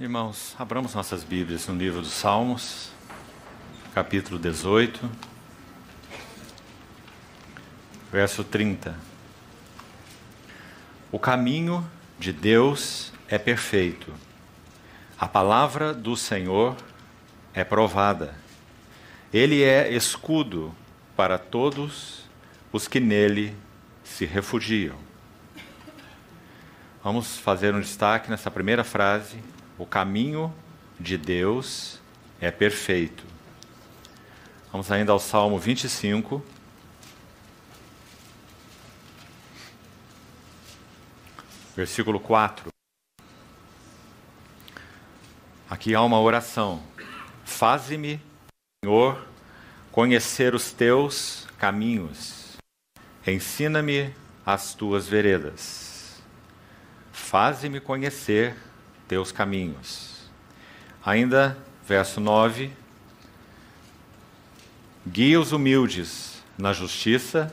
Irmãos, abramos nossas Bíblias no livro dos Salmos, capítulo 18, verso 30. O caminho de Deus é perfeito, a palavra do Senhor é provada. Ele é escudo para todos os que nele se refugiam. Vamos fazer um destaque nessa primeira frase, o caminho de Deus é perfeito. Vamos ainda ao Salmo 25. Versículo 4. Aqui há uma oração. Faze-me, Senhor, conhecer os teus caminhos. Ensina-me as tuas veredas. Faze-me conhecer teus caminhos. Ainda, verso 9: Guia os humildes na justiça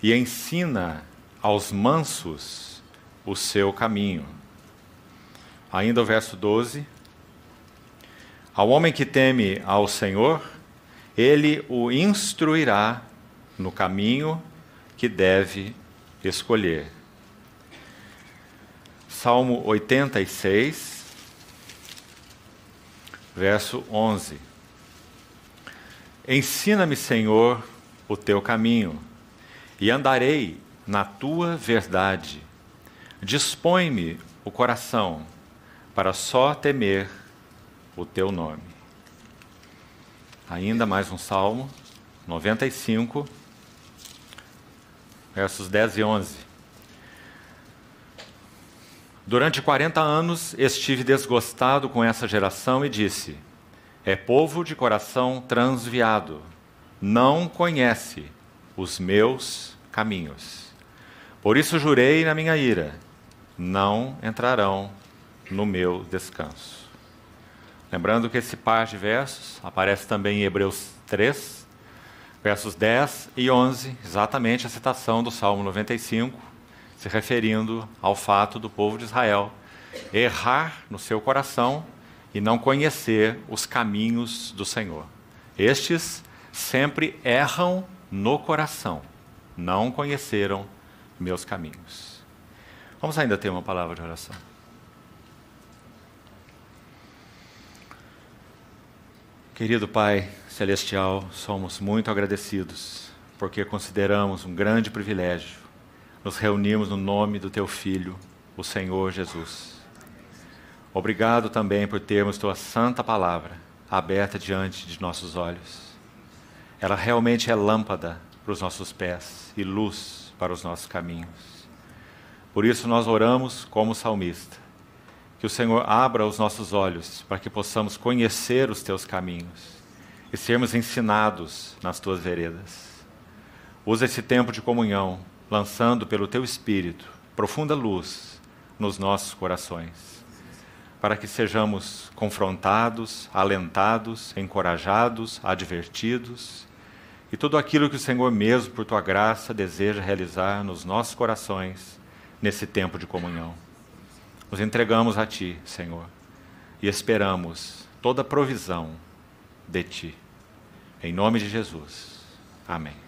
e ensina aos mansos o seu caminho. Ainda o verso 12: Ao homem que teme ao Senhor, ele o instruirá no caminho que deve escolher. Salmo 86, verso 11. Ensina-me, Senhor, o teu caminho, e andarei na tua verdade. Dispõe-me o coração para só temer o teu nome. Ainda mais um salmo, 95, versos 10 e 11. Durante 40 anos estive desgostado com essa geração e disse: É povo de coração transviado, não conhece os meus caminhos. Por isso jurei na minha ira: Não entrarão no meu descanso. Lembrando que esse par de versos aparece também em Hebreus 3, versos 10 e 11, exatamente a citação do Salmo 95 se referindo ao fato do povo de Israel errar no seu coração e não conhecer os caminhos do Senhor. Estes sempre erram no coração, não conheceram meus caminhos. Vamos ainda ter uma palavra de oração. Querido Pai Celestial, somos muito agradecidos porque consideramos um grande privilégio nos reunimos no nome do teu Filho, o Senhor Jesus. Obrigado também por termos tua santa palavra aberta diante de nossos olhos. Ela realmente é lâmpada para os nossos pés e luz para os nossos caminhos. Por isso nós oramos como salmista, que o Senhor abra os nossos olhos para que possamos conhecer os teus caminhos e sermos ensinados nas tuas veredas. Usa esse tempo de comunhão lançando pelo teu Espírito profunda luz nos nossos corações, para que sejamos confrontados, alentados, encorajados, advertidos e tudo aquilo que o Senhor mesmo, por tua graça, deseja realizar nos nossos corações nesse tempo de comunhão. Nos entregamos a ti, Senhor, e esperamos toda provisão de ti. Em nome de Jesus. Amém.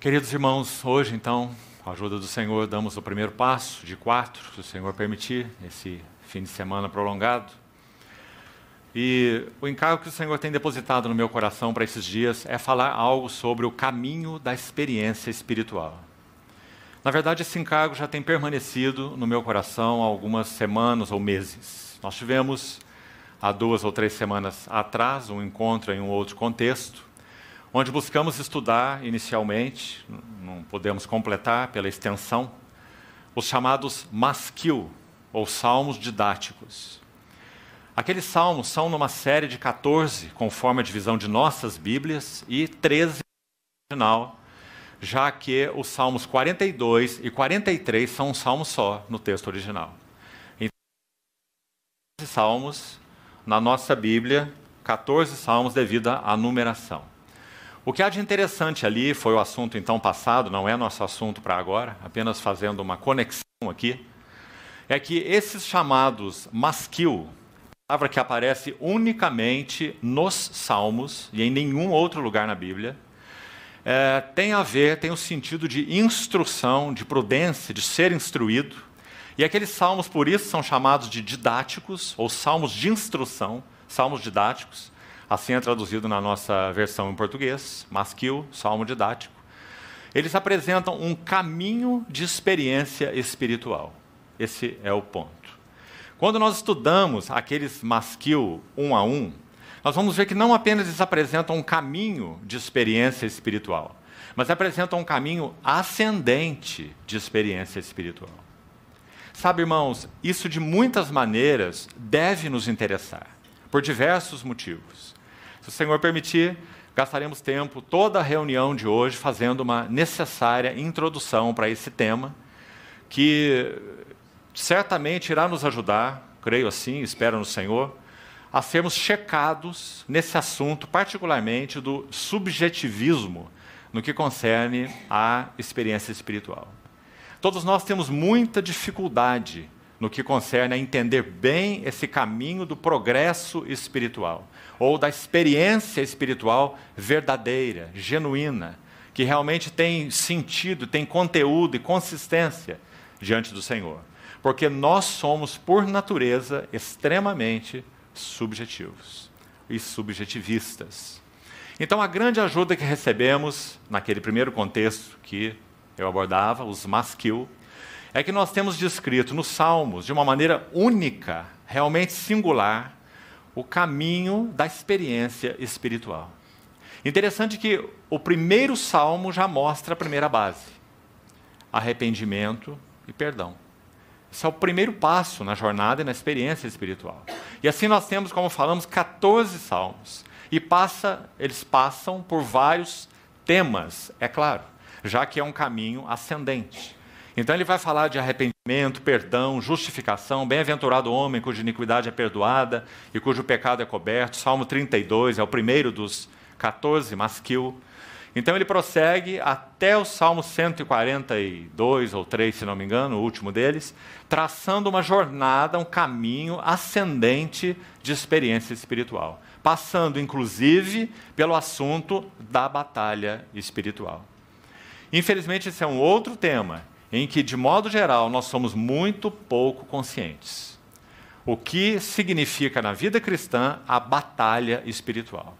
Queridos irmãos, hoje então, com a ajuda do Senhor, damos o primeiro passo de quatro, se o Senhor permitir, nesse fim de semana prolongado. E o encargo que o Senhor tem depositado no meu coração para esses dias é falar algo sobre o caminho da experiência espiritual. Na verdade, esse encargo já tem permanecido no meu coração há algumas semanas ou meses. Nós tivemos, há duas ou três semanas atrás, um encontro em um outro contexto, onde buscamos estudar inicialmente, não podemos completar pela extensão, os chamados masquil, ou salmos didáticos. Aqueles salmos são numa série de 14, conforme a divisão de nossas Bíblias, e 13 original, já que os salmos 42 e 43 são um salmo só no texto original. Então, salmos na nossa Bíblia, 14 salmos devido à numeração. O que há de interessante ali foi o assunto então passado, não é nosso assunto para agora, apenas fazendo uma conexão aqui, é que esses chamados masquil, palavra que aparece unicamente nos Salmos e em nenhum outro lugar na Bíblia, é, tem a ver, tem o um sentido de instrução, de prudência, de ser instruído. E aqueles salmos, por isso, são chamados de didáticos, ou salmos de instrução, salmos didáticos assim é traduzido na nossa versão em português, Masquil, Salmo Didático. Eles apresentam um caminho de experiência espiritual. Esse é o ponto. Quando nós estudamos aqueles Masquil um a um, nós vamos ver que não apenas eles apresentam um caminho de experiência espiritual, mas apresentam um caminho ascendente de experiência espiritual. Sabe, irmãos, isso de muitas maneiras deve nos interessar, por diversos motivos se o Senhor permitir, gastaremos tempo, toda a reunião de hoje, fazendo uma necessária introdução para esse tema, que certamente irá nos ajudar, creio assim, espero no Senhor, a sermos checados nesse assunto, particularmente do subjetivismo no que concerne à experiência espiritual. Todos nós temos muita dificuldade no que concerne a entender bem esse caminho do progresso espiritual ou da experiência espiritual verdadeira, genuína, que realmente tem sentido, tem conteúdo e consistência diante do Senhor. Porque nós somos, por natureza, extremamente subjetivos e subjetivistas. Então, a grande ajuda que recebemos, naquele primeiro contexto que eu abordava, os masquil, é que nós temos descrito nos Salmos, de uma maneira única, realmente singular, o caminho da experiência espiritual. Interessante que o primeiro salmo já mostra a primeira base: arrependimento e perdão. Esse é o primeiro passo na jornada e na experiência espiritual. E assim nós temos, como falamos, 14 salmos. E passa, eles passam por vários temas, é claro, já que é um caminho ascendente. Então ele vai falar de arrependimento, perdão, justificação, bem-aventurado o homem cuja iniquidade é perdoada e cujo pecado é coberto. Salmo 32 é o primeiro dos 14 masquil. Então ele prossegue até o Salmo 142 ou 3, se não me engano, o último deles, traçando uma jornada, um caminho ascendente de experiência espiritual, passando inclusive pelo assunto da batalha espiritual. Infelizmente, esse é um outro tema em que, de modo geral, nós somos muito pouco conscientes. O que significa na vida cristã a batalha espiritual.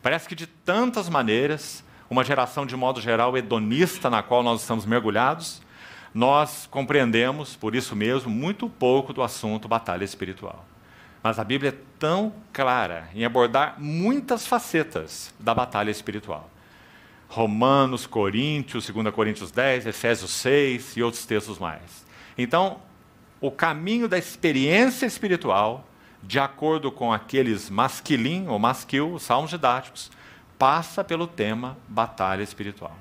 Parece que, de tantas maneiras, uma geração, de modo geral, hedonista na qual nós estamos mergulhados, nós compreendemos, por isso mesmo, muito pouco do assunto batalha espiritual. Mas a Bíblia é tão clara em abordar muitas facetas da batalha espiritual. Romanos, Coríntios, 2 Coríntios 10, Efésios 6 e outros textos mais. Então, o caminho da experiência espiritual, de acordo com aqueles masculin ou masquil, salmos didáticos, passa pelo tema batalha espiritual.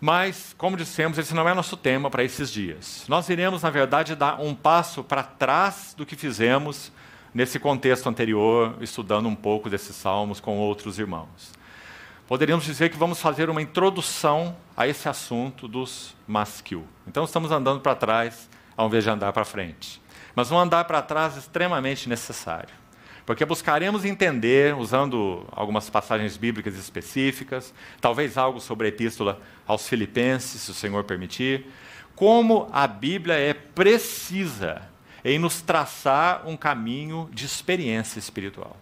Mas, como dissemos, esse não é nosso tema para esses dias. Nós iremos, na verdade, dar um passo para trás do que fizemos nesse contexto anterior, estudando um pouco desses salmos com outros irmãos poderíamos dizer que vamos fazer uma introdução a esse assunto dos masculinos. Então estamos andando para trás, ao invés de andar para frente. Mas um andar para trás extremamente necessário. Porque buscaremos entender, usando algumas passagens bíblicas específicas, talvez algo sobre a epístola aos Filipenses, se o Senhor permitir, como a Bíblia é precisa em nos traçar um caminho de experiência espiritual.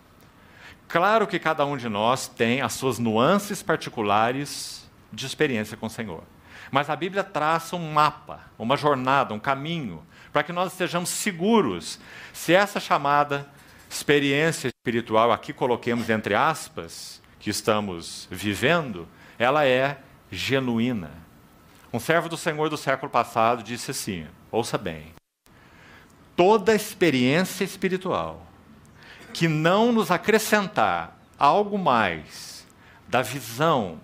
Claro que cada um de nós tem as suas nuances particulares de experiência com o Senhor. Mas a Bíblia traça um mapa, uma jornada, um caminho, para que nós estejamos seguros se essa chamada experiência espiritual, aqui coloquemos entre aspas, que estamos vivendo, ela é genuína. Um servo do Senhor do século passado disse assim: ouça bem, toda experiência espiritual que não nos acrescentar algo mais da visão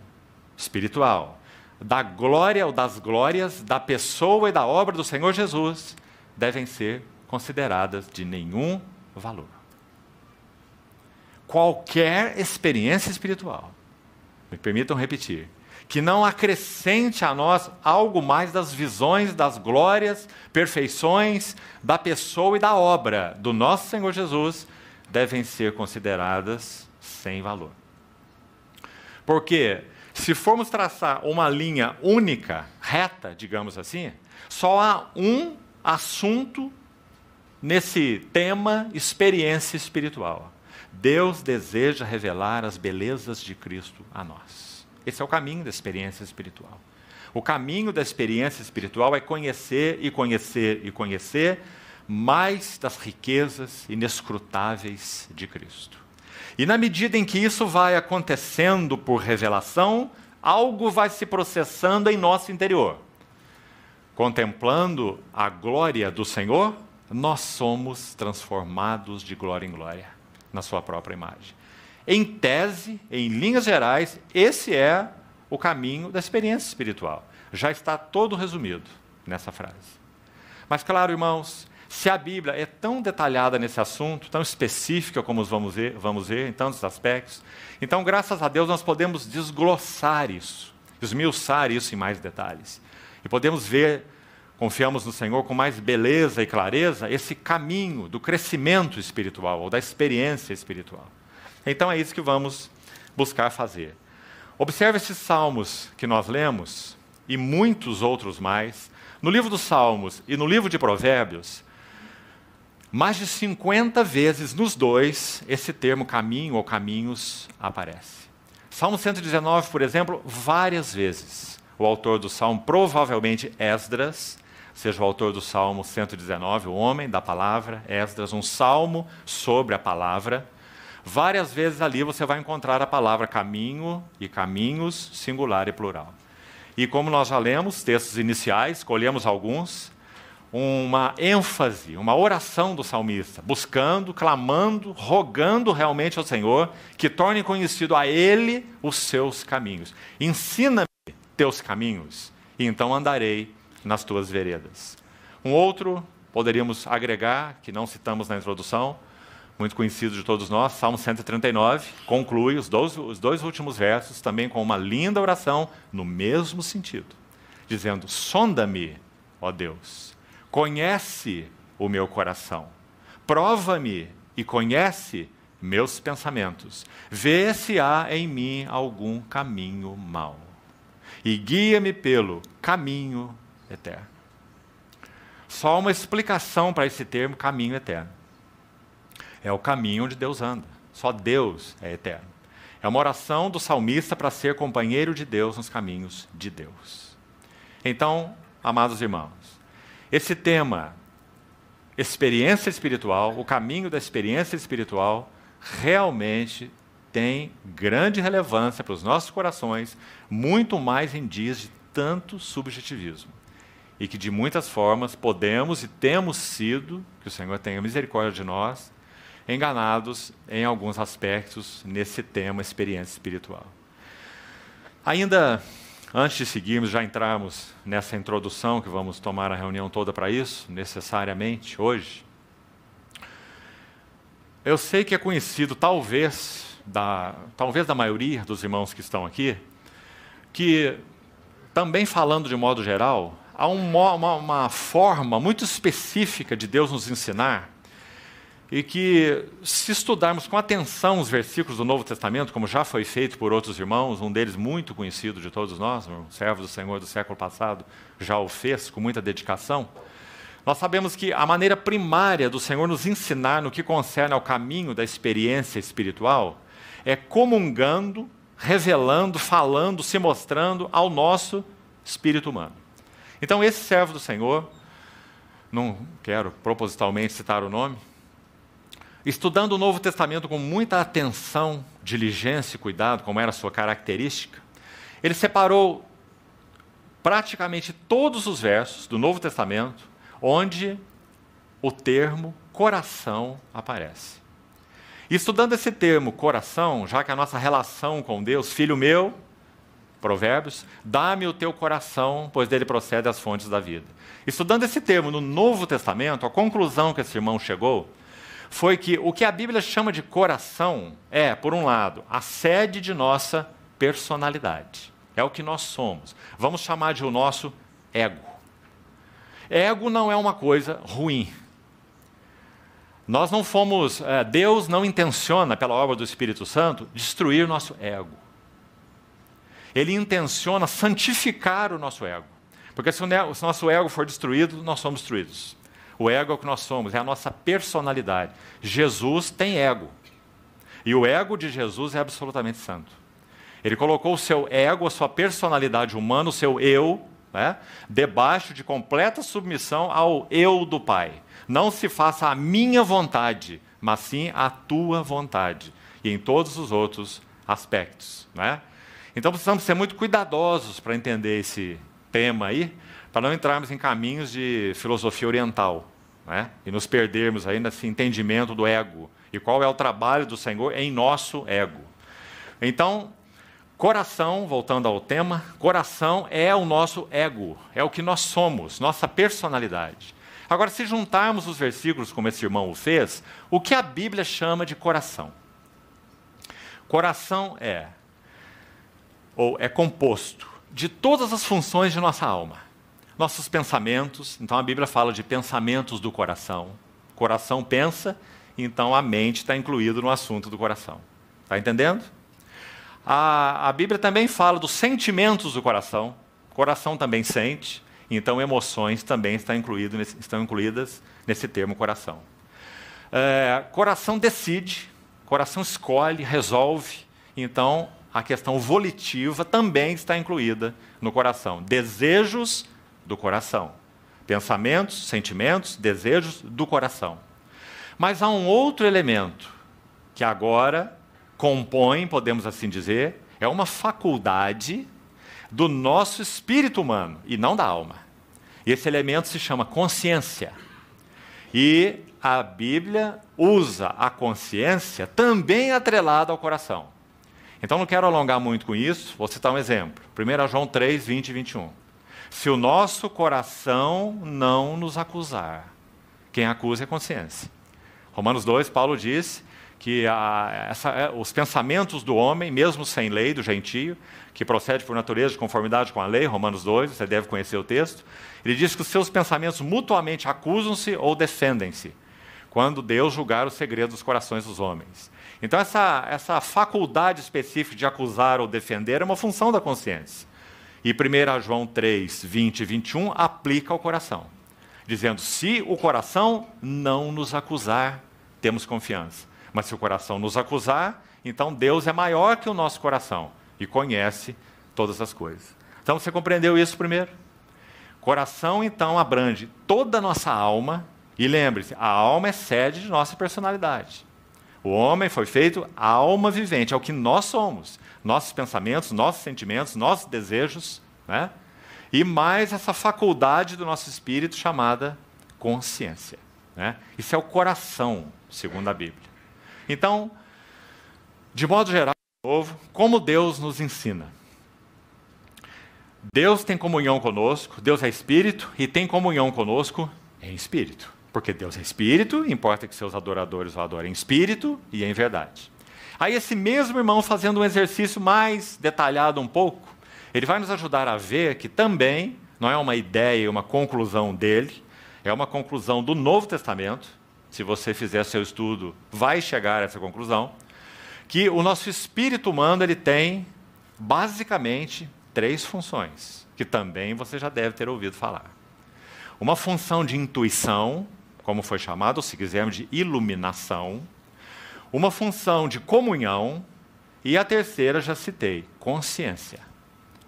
espiritual, da glória ou das glórias da pessoa e da obra do Senhor Jesus, devem ser consideradas de nenhum valor. Qualquer experiência espiritual, me permitam repetir, que não acrescente a nós algo mais das visões, das glórias, perfeições da pessoa e da obra do nosso Senhor Jesus, devem ser consideradas sem valor. Porque se formos traçar uma linha única, reta, digamos assim, só há um assunto nesse tema experiência espiritual. Deus deseja revelar as belezas de Cristo a nós. Esse é o caminho da experiência espiritual. O caminho da experiência espiritual é conhecer e conhecer e conhecer mais das riquezas inescrutáveis de Cristo. E na medida em que isso vai acontecendo por revelação, algo vai se processando em nosso interior. Contemplando a glória do Senhor, nós somos transformados de glória em glória, na Sua própria imagem. Em tese, em linhas gerais, esse é o caminho da experiência espiritual. Já está todo resumido nessa frase. Mas, claro, irmãos, se a Bíblia é tão detalhada nesse assunto, tão específica como vamos ver, vamos ver em tantos aspectos, então, graças a Deus, nós podemos desglossar isso, esmiuçar isso em mais detalhes. E podemos ver, confiamos no Senhor, com mais beleza e clareza, esse caminho do crescimento espiritual, ou da experiência espiritual. Então, é isso que vamos buscar fazer. Observe esses salmos que nós lemos, e muitos outros mais. No livro dos Salmos e no livro de Provérbios, mais de 50 vezes nos dois, esse termo caminho ou caminhos aparece. Salmo 119, por exemplo, várias vezes. O autor do salmo, provavelmente Esdras, seja o autor do salmo 119, o homem da palavra, Esdras, um salmo sobre a palavra. Várias vezes ali você vai encontrar a palavra caminho e caminhos, singular e plural. E como nós já lemos, textos iniciais, colhemos alguns, uma ênfase, uma oração do salmista, buscando, clamando, rogando realmente ao Senhor que torne conhecido a Ele os seus caminhos. Ensina-me teus caminhos, e então andarei nas tuas veredas. Um outro poderíamos agregar, que não citamos na introdução, muito conhecido de todos nós, Salmo 139, conclui os dois, os dois últimos versos também com uma linda oração no mesmo sentido, dizendo: Sonda-me, ó Deus Conhece o meu coração. Prova-me e conhece meus pensamentos. Vê se há em mim algum caminho mau. E guia-me pelo caminho eterno. Só uma explicação para esse termo caminho eterno. É o caminho onde Deus anda. Só Deus é eterno. É uma oração do salmista para ser companheiro de Deus nos caminhos de Deus. Então, amados irmãos, esse tema, experiência espiritual, o caminho da experiência espiritual, realmente tem grande relevância para os nossos corações, muito mais em dias de tanto subjetivismo. E que de muitas formas podemos e temos sido, que o Senhor tenha misericórdia de nós, enganados em alguns aspectos nesse tema experiência espiritual. Ainda Antes de seguirmos, já entrarmos nessa introdução, que vamos tomar a reunião toda para isso, necessariamente hoje. Eu sei que é conhecido, talvez da, talvez da maioria dos irmãos que estão aqui, que, também falando de modo geral, há uma, uma, uma forma muito específica de Deus nos ensinar e que, se estudarmos com atenção os versículos do Novo Testamento, como já foi feito por outros irmãos, um deles muito conhecido de todos nós, um servo do Senhor do século passado, já o fez com muita dedicação, nós sabemos que a maneira primária do Senhor nos ensinar no que concerne ao caminho da experiência espiritual é comungando, revelando, falando, se mostrando ao nosso espírito humano. Então, esse servo do Senhor, não quero propositalmente citar o nome, Estudando o Novo Testamento com muita atenção, diligência e cuidado, como era sua característica, ele separou praticamente todos os versos do Novo Testamento onde o termo coração aparece. E estudando esse termo coração, já que a nossa relação com Deus, filho meu, Provérbios, dá-me o teu coração, pois dele procede as fontes da vida. Estudando esse termo no Novo Testamento, a conclusão que esse irmão chegou foi que o que a Bíblia chama de coração é, por um lado, a sede de nossa personalidade. É o que nós somos. Vamos chamar de o nosso ego. Ego não é uma coisa ruim. Nós não fomos, é, Deus não intenciona, pela obra do Espírito Santo, destruir nosso ego. Ele intenciona santificar o nosso ego. Porque se o nosso ego for destruído, nós somos destruídos. O ego é o que nós somos, é a nossa personalidade. Jesus tem ego. E o ego de Jesus é absolutamente santo. Ele colocou o seu ego, a sua personalidade humana, o seu eu, né, debaixo de completa submissão ao eu do Pai. Não se faça a minha vontade, mas sim a tua vontade. E em todos os outros aspectos. Né? Então precisamos ser muito cuidadosos para entender esse, tema aí, para não entrarmos em caminhos de filosofia oriental né? e nos perdermos aí nesse entendimento do ego e qual é o trabalho do Senhor em nosso ego. Então, coração, voltando ao tema, coração é o nosso ego, é o que nós somos, nossa personalidade. Agora, se juntarmos os versículos como esse irmão o fez, o que a Bíblia chama de coração? Coração é, ou é composto de todas as funções de nossa alma. Nossos pensamentos, então a Bíblia fala de pensamentos do coração. O coração pensa, então a mente está incluída no assunto do coração. Está entendendo? A, a Bíblia também fala dos sentimentos do coração. O coração também sente, então emoções também estão, incluído nesse, estão incluídas nesse termo coração. É, coração decide, coração escolhe, resolve. Então a questão volitiva também está incluída no coração. Desejos do coração. Pensamentos, sentimentos, desejos do coração. Mas há um outro elemento que agora compõe, podemos assim dizer, é uma faculdade do nosso espírito humano e não da alma. Esse elemento se chama consciência. E a Bíblia usa a consciência também atrelada ao coração. Então não quero alongar muito com isso, vou citar um exemplo. 1 João 3, 20 e 21. Se o nosso coração não nos acusar, quem acusa é a consciência. Romanos 2, Paulo diz que a, essa, é, os pensamentos do homem, mesmo sem lei, do gentio, que procede por natureza de conformidade com a lei, Romanos 2, você deve conhecer o texto, ele diz que os seus pensamentos mutuamente acusam-se ou defendem-se, quando Deus julgar os segredos dos corações dos homens. Então, essa, essa faculdade específica de acusar ou defender é uma função da consciência. E 1 João 3, 20 e 21 aplica ao coração, dizendo: se o coração não nos acusar, temos confiança. Mas se o coração nos acusar, então Deus é maior que o nosso coração e conhece todas as coisas. Então você compreendeu isso primeiro? Coração então abrange toda a nossa alma, e lembre-se, a alma é sede de nossa personalidade. O homem foi feito a alma vivente, é o que nós somos. Nossos pensamentos, nossos sentimentos, nossos desejos, né? E mais essa faculdade do nosso espírito chamada consciência. Né? Isso é o coração, segundo a Bíblia. Então, de modo geral, de novo, como Deus nos ensina. Deus tem comunhão conosco, Deus é espírito e tem comunhão conosco em espírito. Porque Deus é espírito, importa que seus adoradores o adorem em espírito e em verdade. Aí, esse mesmo irmão, fazendo um exercício mais detalhado um pouco, ele vai nos ajudar a ver que também não é uma ideia, uma conclusão dele, é uma conclusão do Novo Testamento. Se você fizer seu estudo, vai chegar a essa conclusão que o nosso espírito humano ele tem basicamente três funções, que também você já deve ter ouvido falar. Uma função de intuição, como foi chamado, se quisermos, de iluminação, uma função de comunhão e a terceira já citei, consciência.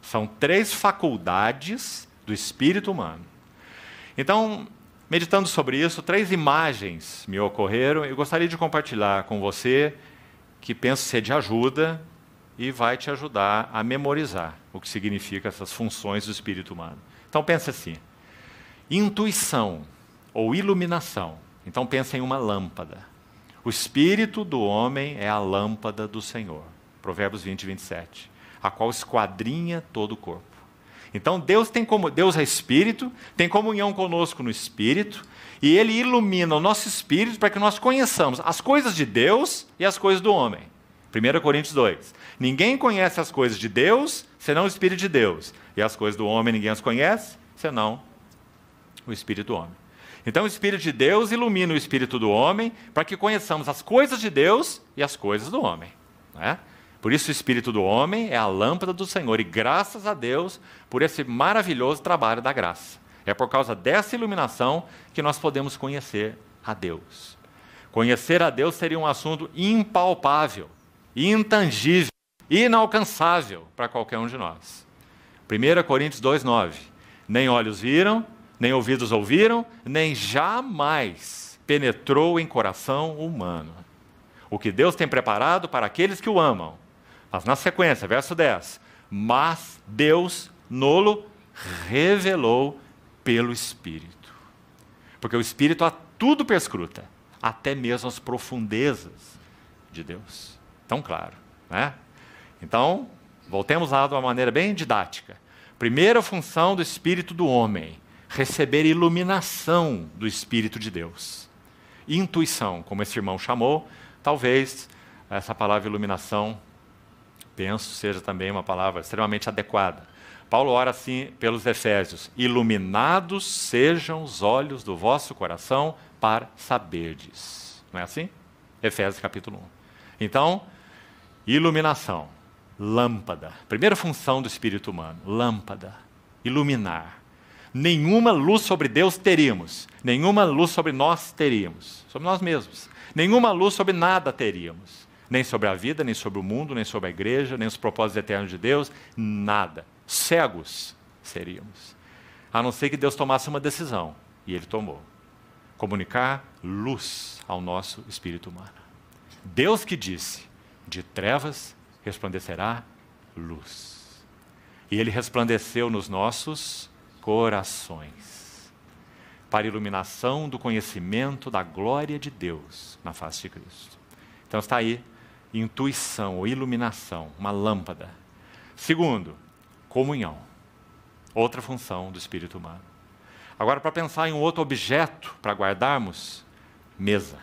São três faculdades do espírito humano. Então, meditando sobre isso, três imagens me ocorreram e gostaria de compartilhar com você, que penso ser de ajuda e vai te ajudar a memorizar o que significa essas funções do espírito humano. Então pensa assim: intuição ou iluminação. Então pensa em uma lâmpada. O espírito do homem é a lâmpada do Senhor. Provérbios 20, 27. A qual esquadrinha todo o corpo. Então Deus tem como Deus é espírito, tem comunhão conosco no espírito, e ele ilumina o nosso espírito para que nós conheçamos as coisas de Deus e as coisas do homem. 1 Coríntios 2. Ninguém conhece as coisas de Deus, senão o espírito de Deus, e as coisas do homem ninguém as conhece, senão o espírito do homem. Então o Espírito de Deus ilumina o espírito do homem para que conheçamos as coisas de Deus e as coisas do homem. Né? Por isso o espírito do homem é a lâmpada do Senhor e graças a Deus por esse maravilhoso trabalho da graça. É por causa dessa iluminação que nós podemos conhecer a Deus. Conhecer a Deus seria um assunto impalpável, intangível, inalcançável para qualquer um de nós. 1 Coríntios 2,9: Nem olhos viram, nem ouvidos ouviram, nem jamais penetrou em coração humano. O que Deus tem preparado para aqueles que o amam. Mas na sequência, verso 10: Mas Deus nolo revelou pelo Espírito. Porque o Espírito a tudo perscruta, até mesmo as profundezas de Deus. Tão claro, né? Então, voltemos lá de uma maneira bem didática. Primeira função do espírito do homem: receber iluminação do Espírito de Deus. Intuição, como esse irmão chamou, talvez essa palavra iluminação, penso, seja também uma palavra extremamente adequada. Paulo ora assim pelos Efésios: Iluminados sejam os olhos do vosso coração para saberdes. Não é assim? Efésios capítulo 1. Então, iluminação, lâmpada. Primeira função do espírito humano: lâmpada, iluminar nenhuma luz sobre Deus teríamos, nenhuma luz sobre nós teríamos, sobre nós mesmos, nenhuma luz sobre nada teríamos, nem sobre a vida, nem sobre o mundo, nem sobre a igreja, nem os propósitos eternos de Deus, nada. Cegos seríamos, a não ser que Deus tomasse uma decisão, e Ele tomou: comunicar luz ao nosso espírito humano. Deus que disse: de trevas resplandecerá luz. E ele resplandeceu nos nossos corações, para iluminação do conhecimento da glória de Deus na face de Cristo. Então está aí intuição ou iluminação, uma lâmpada. Segundo, comunhão, outra função do espírito humano. Agora, para pensar em um outro objeto para guardarmos, mesa.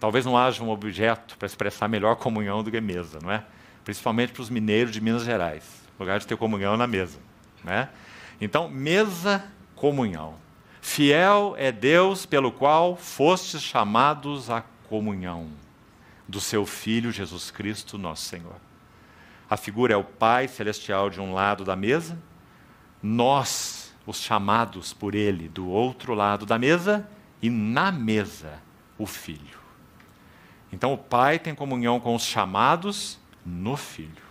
Talvez não haja um objeto para expressar melhor comunhão do que mesa, não é? Principalmente para os mineiros de Minas Gerais, lugar de ter comunhão na mesa, né? Então, mesa comunhão. Fiel é Deus pelo qual fostes chamados à comunhão do seu Filho Jesus Cristo, nosso Senhor. A figura é o Pai Celestial de um lado da mesa, nós, os chamados por Ele, do outro lado da mesa, e na mesa, o Filho. Então o Pai tem comunhão com os chamados no Filho,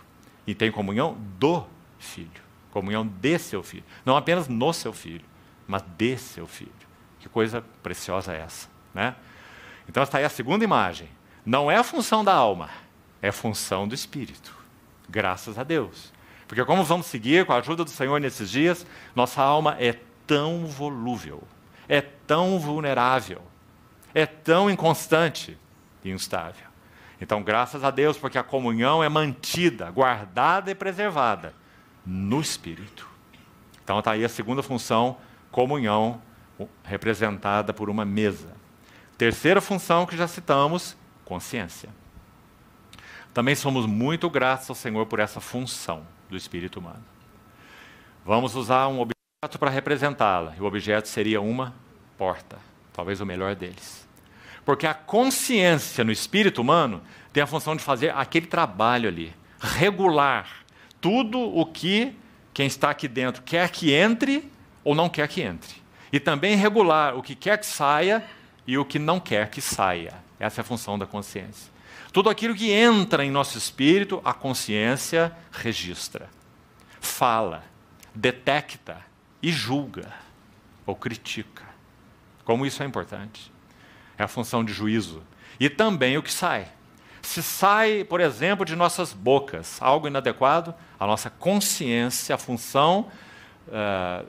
e tem comunhão do Filho comunhão de seu filho. Não apenas no seu filho, mas de seu filho. Que coisa preciosa é essa, né? Então está aí a segunda imagem. Não é a função da alma, é função do espírito. Graças a Deus. Porque como vamos seguir com a ajuda do Senhor nesses dias, nossa alma é tão volúvel, é tão vulnerável, é tão inconstante e instável. Então, graças a Deus, porque a comunhão é mantida, guardada e preservada no Espírito. Então está aí a segunda função, comunhão, representada por uma mesa. Terceira função que já citamos, consciência. Também somos muito gratos ao Senhor por essa função do espírito humano. Vamos usar um objeto para representá-la. E o objeto seria uma porta, talvez o melhor deles. Porque a consciência no espírito humano tem a função de fazer aquele trabalho ali, regular tudo o que quem está aqui dentro quer que entre ou não quer que entre. E também regular o que quer que saia e o que não quer que saia. Essa é a função da consciência. Tudo aquilo que entra em nosso espírito, a consciência registra, fala, detecta e julga ou critica. Como isso é importante. É a função de juízo. E também o que sai. Se sai, por exemplo, de nossas bocas algo inadequado, a nossa consciência, a função, uh,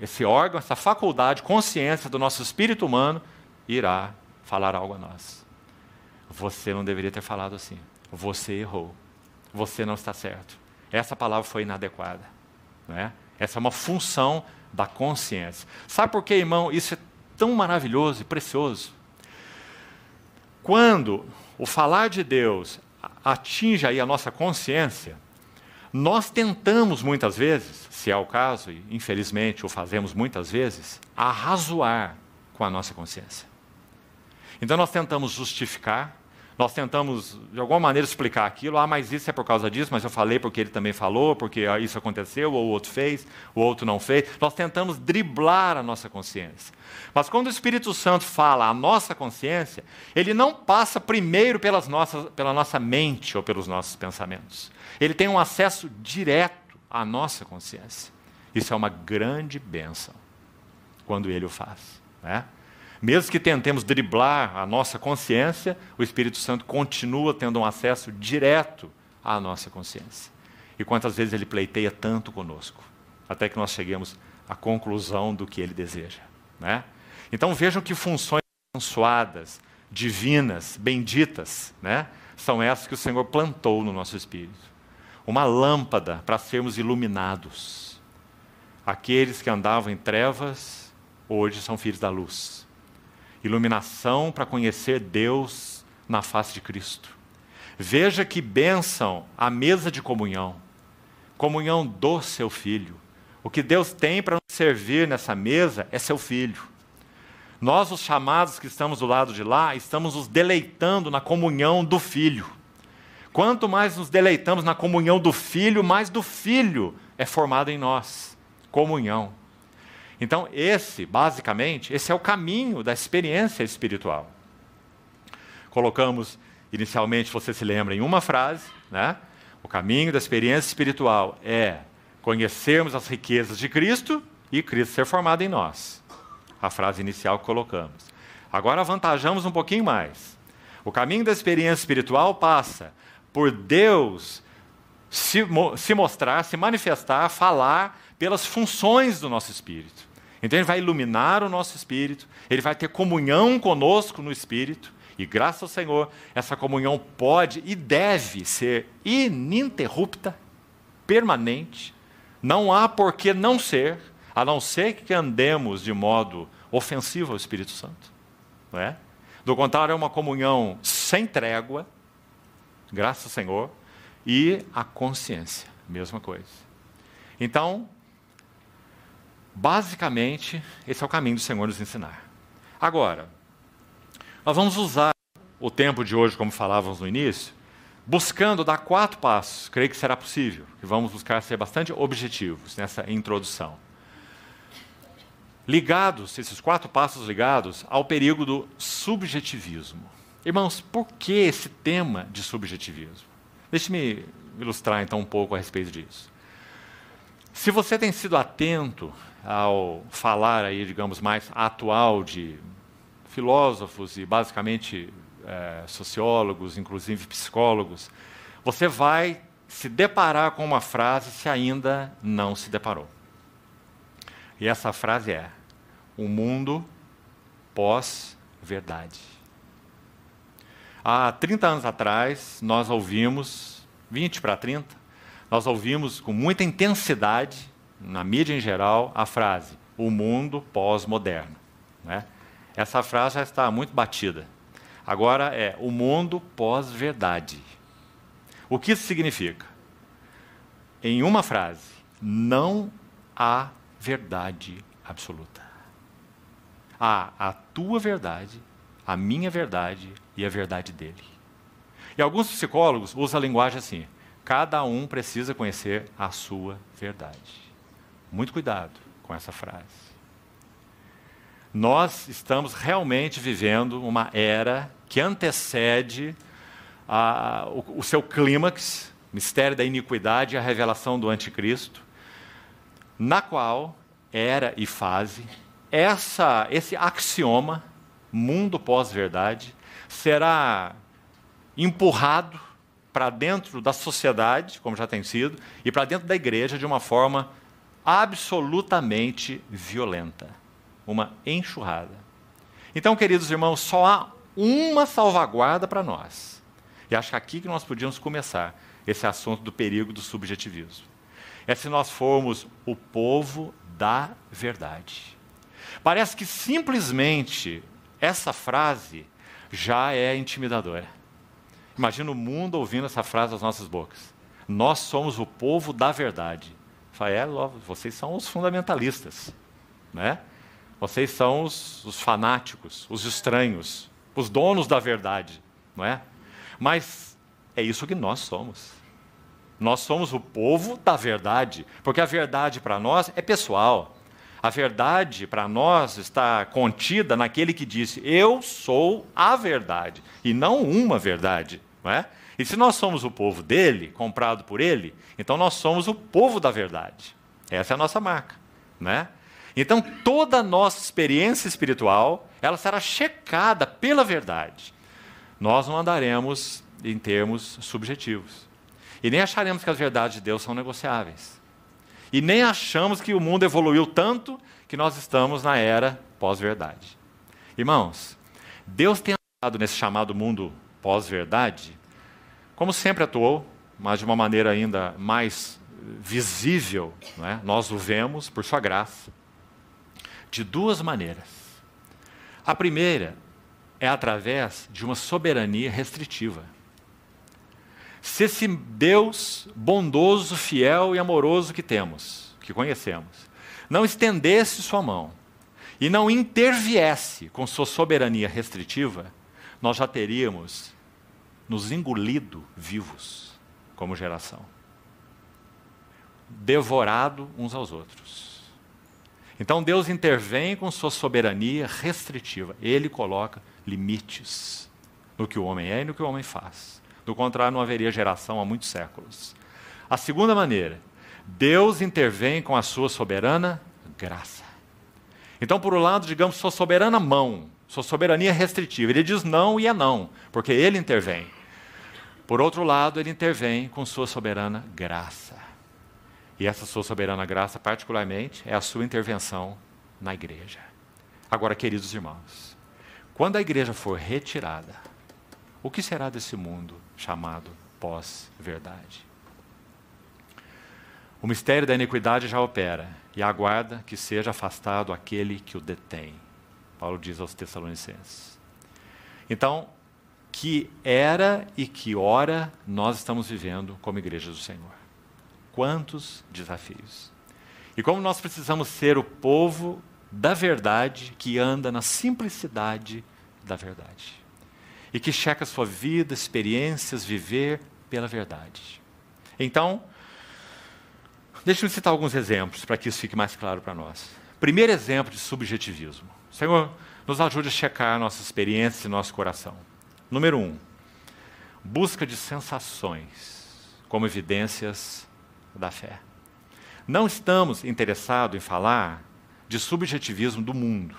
esse órgão, essa faculdade, consciência do nosso espírito humano, irá falar algo a nós. Você não deveria ter falado assim. Você errou. Você não está certo. Essa palavra foi inadequada. né? Essa é uma função da consciência. Sabe por que, irmão, isso é tão maravilhoso e precioso? Quando o falar de Deus atinja aí a nossa consciência, nós tentamos muitas vezes, se é o caso, e infelizmente o fazemos muitas vezes, arrazoar com a nossa consciência. Então nós tentamos justificar, nós tentamos, de alguma maneira, explicar aquilo. Ah, mas isso é por causa disso, mas eu falei porque ele também falou, porque ah, isso aconteceu, ou o outro fez, o outro não fez. Nós tentamos driblar a nossa consciência. Mas quando o Espírito Santo fala a nossa consciência, ele não passa primeiro pelas nossas, pela nossa mente ou pelos nossos pensamentos. Ele tem um acesso direto à nossa consciência. Isso é uma grande bênção quando ele o faz. Né? Mesmo que tentemos driblar a nossa consciência, o Espírito Santo continua tendo um acesso direto à nossa consciência. E quantas vezes ele pleiteia tanto conosco, até que nós cheguemos à conclusão do que ele deseja. Né? Então vejam que funções abençoadas, divinas, benditas, né? são essas que o Senhor plantou no nosso espírito. Uma lâmpada para sermos iluminados. Aqueles que andavam em trevas, hoje são filhos da luz iluminação para conhecer Deus na face de Cristo. Veja que bênção a mesa de comunhão, comunhão do seu filho. O que Deus tem para nos servir nessa mesa é seu filho. Nós, os chamados que estamos do lado de lá, estamos nos deleitando na comunhão do filho. Quanto mais nos deleitamos na comunhão do filho, mais do filho é formado em nós. Comunhão. Então, esse, basicamente, esse é o caminho da experiência espiritual. Colocamos, inicialmente, você se lembra, em uma frase, né? O caminho da experiência espiritual é conhecermos as riquezas de Cristo e Cristo ser formado em nós. A frase inicial que colocamos. Agora avantajamos um pouquinho mais. O caminho da experiência espiritual passa por Deus se, se mostrar, se manifestar, falar pelas funções do nosso espírito. Então ele vai iluminar o nosso espírito, ele vai ter comunhão conosco no espírito, e graças ao Senhor, essa comunhão pode e deve ser ininterrupta, permanente. Não há por que não ser, a não ser que andemos de modo ofensivo ao Espírito Santo. Não é? Do contrário, é uma comunhão sem trégua, graças ao Senhor, e a consciência, mesma coisa. Então, Basicamente, esse é o caminho do Senhor nos ensinar. Agora, nós vamos usar o tempo de hoje, como falávamos no início, buscando dar quatro passos, creio que será possível, que vamos buscar ser bastante objetivos nessa introdução. Ligados, esses quatro passos ligados ao perigo do subjetivismo. Irmãos, por que esse tema de subjetivismo? Deixe-me ilustrar então um pouco a respeito disso. Se você tem sido atento ao falar aí, digamos, mais atual de filósofos e basicamente é, sociólogos, inclusive psicólogos, você vai se deparar com uma frase se ainda não se deparou. E essa frase é: o mundo pós-verdade. Há 30 anos atrás, nós ouvimos, 20 para 30, nós ouvimos com muita intensidade na mídia em geral, a frase o mundo pós-moderno. Né? Essa frase já está muito batida. Agora é o mundo pós-verdade. O que isso significa? Em uma frase, não há verdade absoluta. Há a tua verdade, a minha verdade e a verdade dele. E alguns psicólogos usam a linguagem assim: cada um precisa conhecer a sua verdade. Muito cuidado com essa frase. Nós estamos realmente vivendo uma era que antecede a, o, o seu clímax, mistério da iniquidade e a revelação do anticristo, na qual era e fase essa esse axioma mundo pós-verdade será empurrado para dentro da sociedade, como já tem sido, e para dentro da igreja de uma forma absolutamente violenta uma enxurrada. Então, queridos irmãos, só há uma salvaguarda para nós. E acho que é aqui que nós podíamos começar esse assunto do perigo do subjetivismo. É se nós formos o povo da verdade. Parece que simplesmente essa frase já é intimidadora. Imagina o mundo ouvindo essa frase das nossas bocas. Nós somos o povo da verdade é, vocês são os fundamentalistas, né? Vocês são os, os fanáticos, os estranhos, os donos da verdade, não é? Mas é isso que nós somos. Nós somos o povo da verdade, porque a verdade para nós é pessoal. A verdade para nós está contida naquele que disse: Eu sou a verdade, e não uma verdade. Não é? E se nós somos o povo dele, comprado por ele, então nós somos o povo da verdade. Essa é a nossa marca, né? Então toda a nossa experiência espiritual, ela será checada pela verdade. Nós não andaremos em termos subjetivos. E nem acharemos que as verdades de Deus são negociáveis. E nem achamos que o mundo evoluiu tanto que nós estamos na era pós-verdade. Irmãos, Deus tem andado nesse chamado mundo pós-verdade como sempre atuou, mas de uma maneira ainda mais visível, é? nós o vemos, por sua graça, de duas maneiras. A primeira é através de uma soberania restritiva. Se esse Deus bondoso, fiel e amoroso que temos, que conhecemos, não estendesse sua mão e não interviesse com sua soberania restritiva, nós já teríamos nos engolido vivos como geração, devorado uns aos outros. Então Deus intervém com sua soberania restritiva. Ele coloca limites no que o homem é e no que o homem faz. Do contrário, não haveria geração há muitos séculos. A segunda maneira, Deus intervém com a sua soberana graça. Então, por um lado, digamos, sua soberana mão sua soberania é restritiva. Ele diz não e é não, porque ele intervém. Por outro lado, ele intervém com sua soberana graça. E essa sua soberana graça, particularmente, é a sua intervenção na igreja. Agora, queridos irmãos, quando a igreja for retirada, o que será desse mundo chamado pós-verdade? O mistério da iniquidade já opera e aguarda que seja afastado aquele que o detém. Paulo diz aos Tessalonicenses. Então, que era e que hora nós estamos vivendo como igreja do Senhor. Quantos desafios. E como nós precisamos ser o povo da verdade que anda na simplicidade da verdade. E que checa sua vida, experiências, viver pela verdade. Então, deixe-me citar alguns exemplos para que isso fique mais claro para nós. Primeiro exemplo de subjetivismo. Senhor, nos ajude a checar a nossa experiência e nosso coração. Número um, busca de sensações como evidências da fé. Não estamos interessados em falar de subjetivismo do mundo.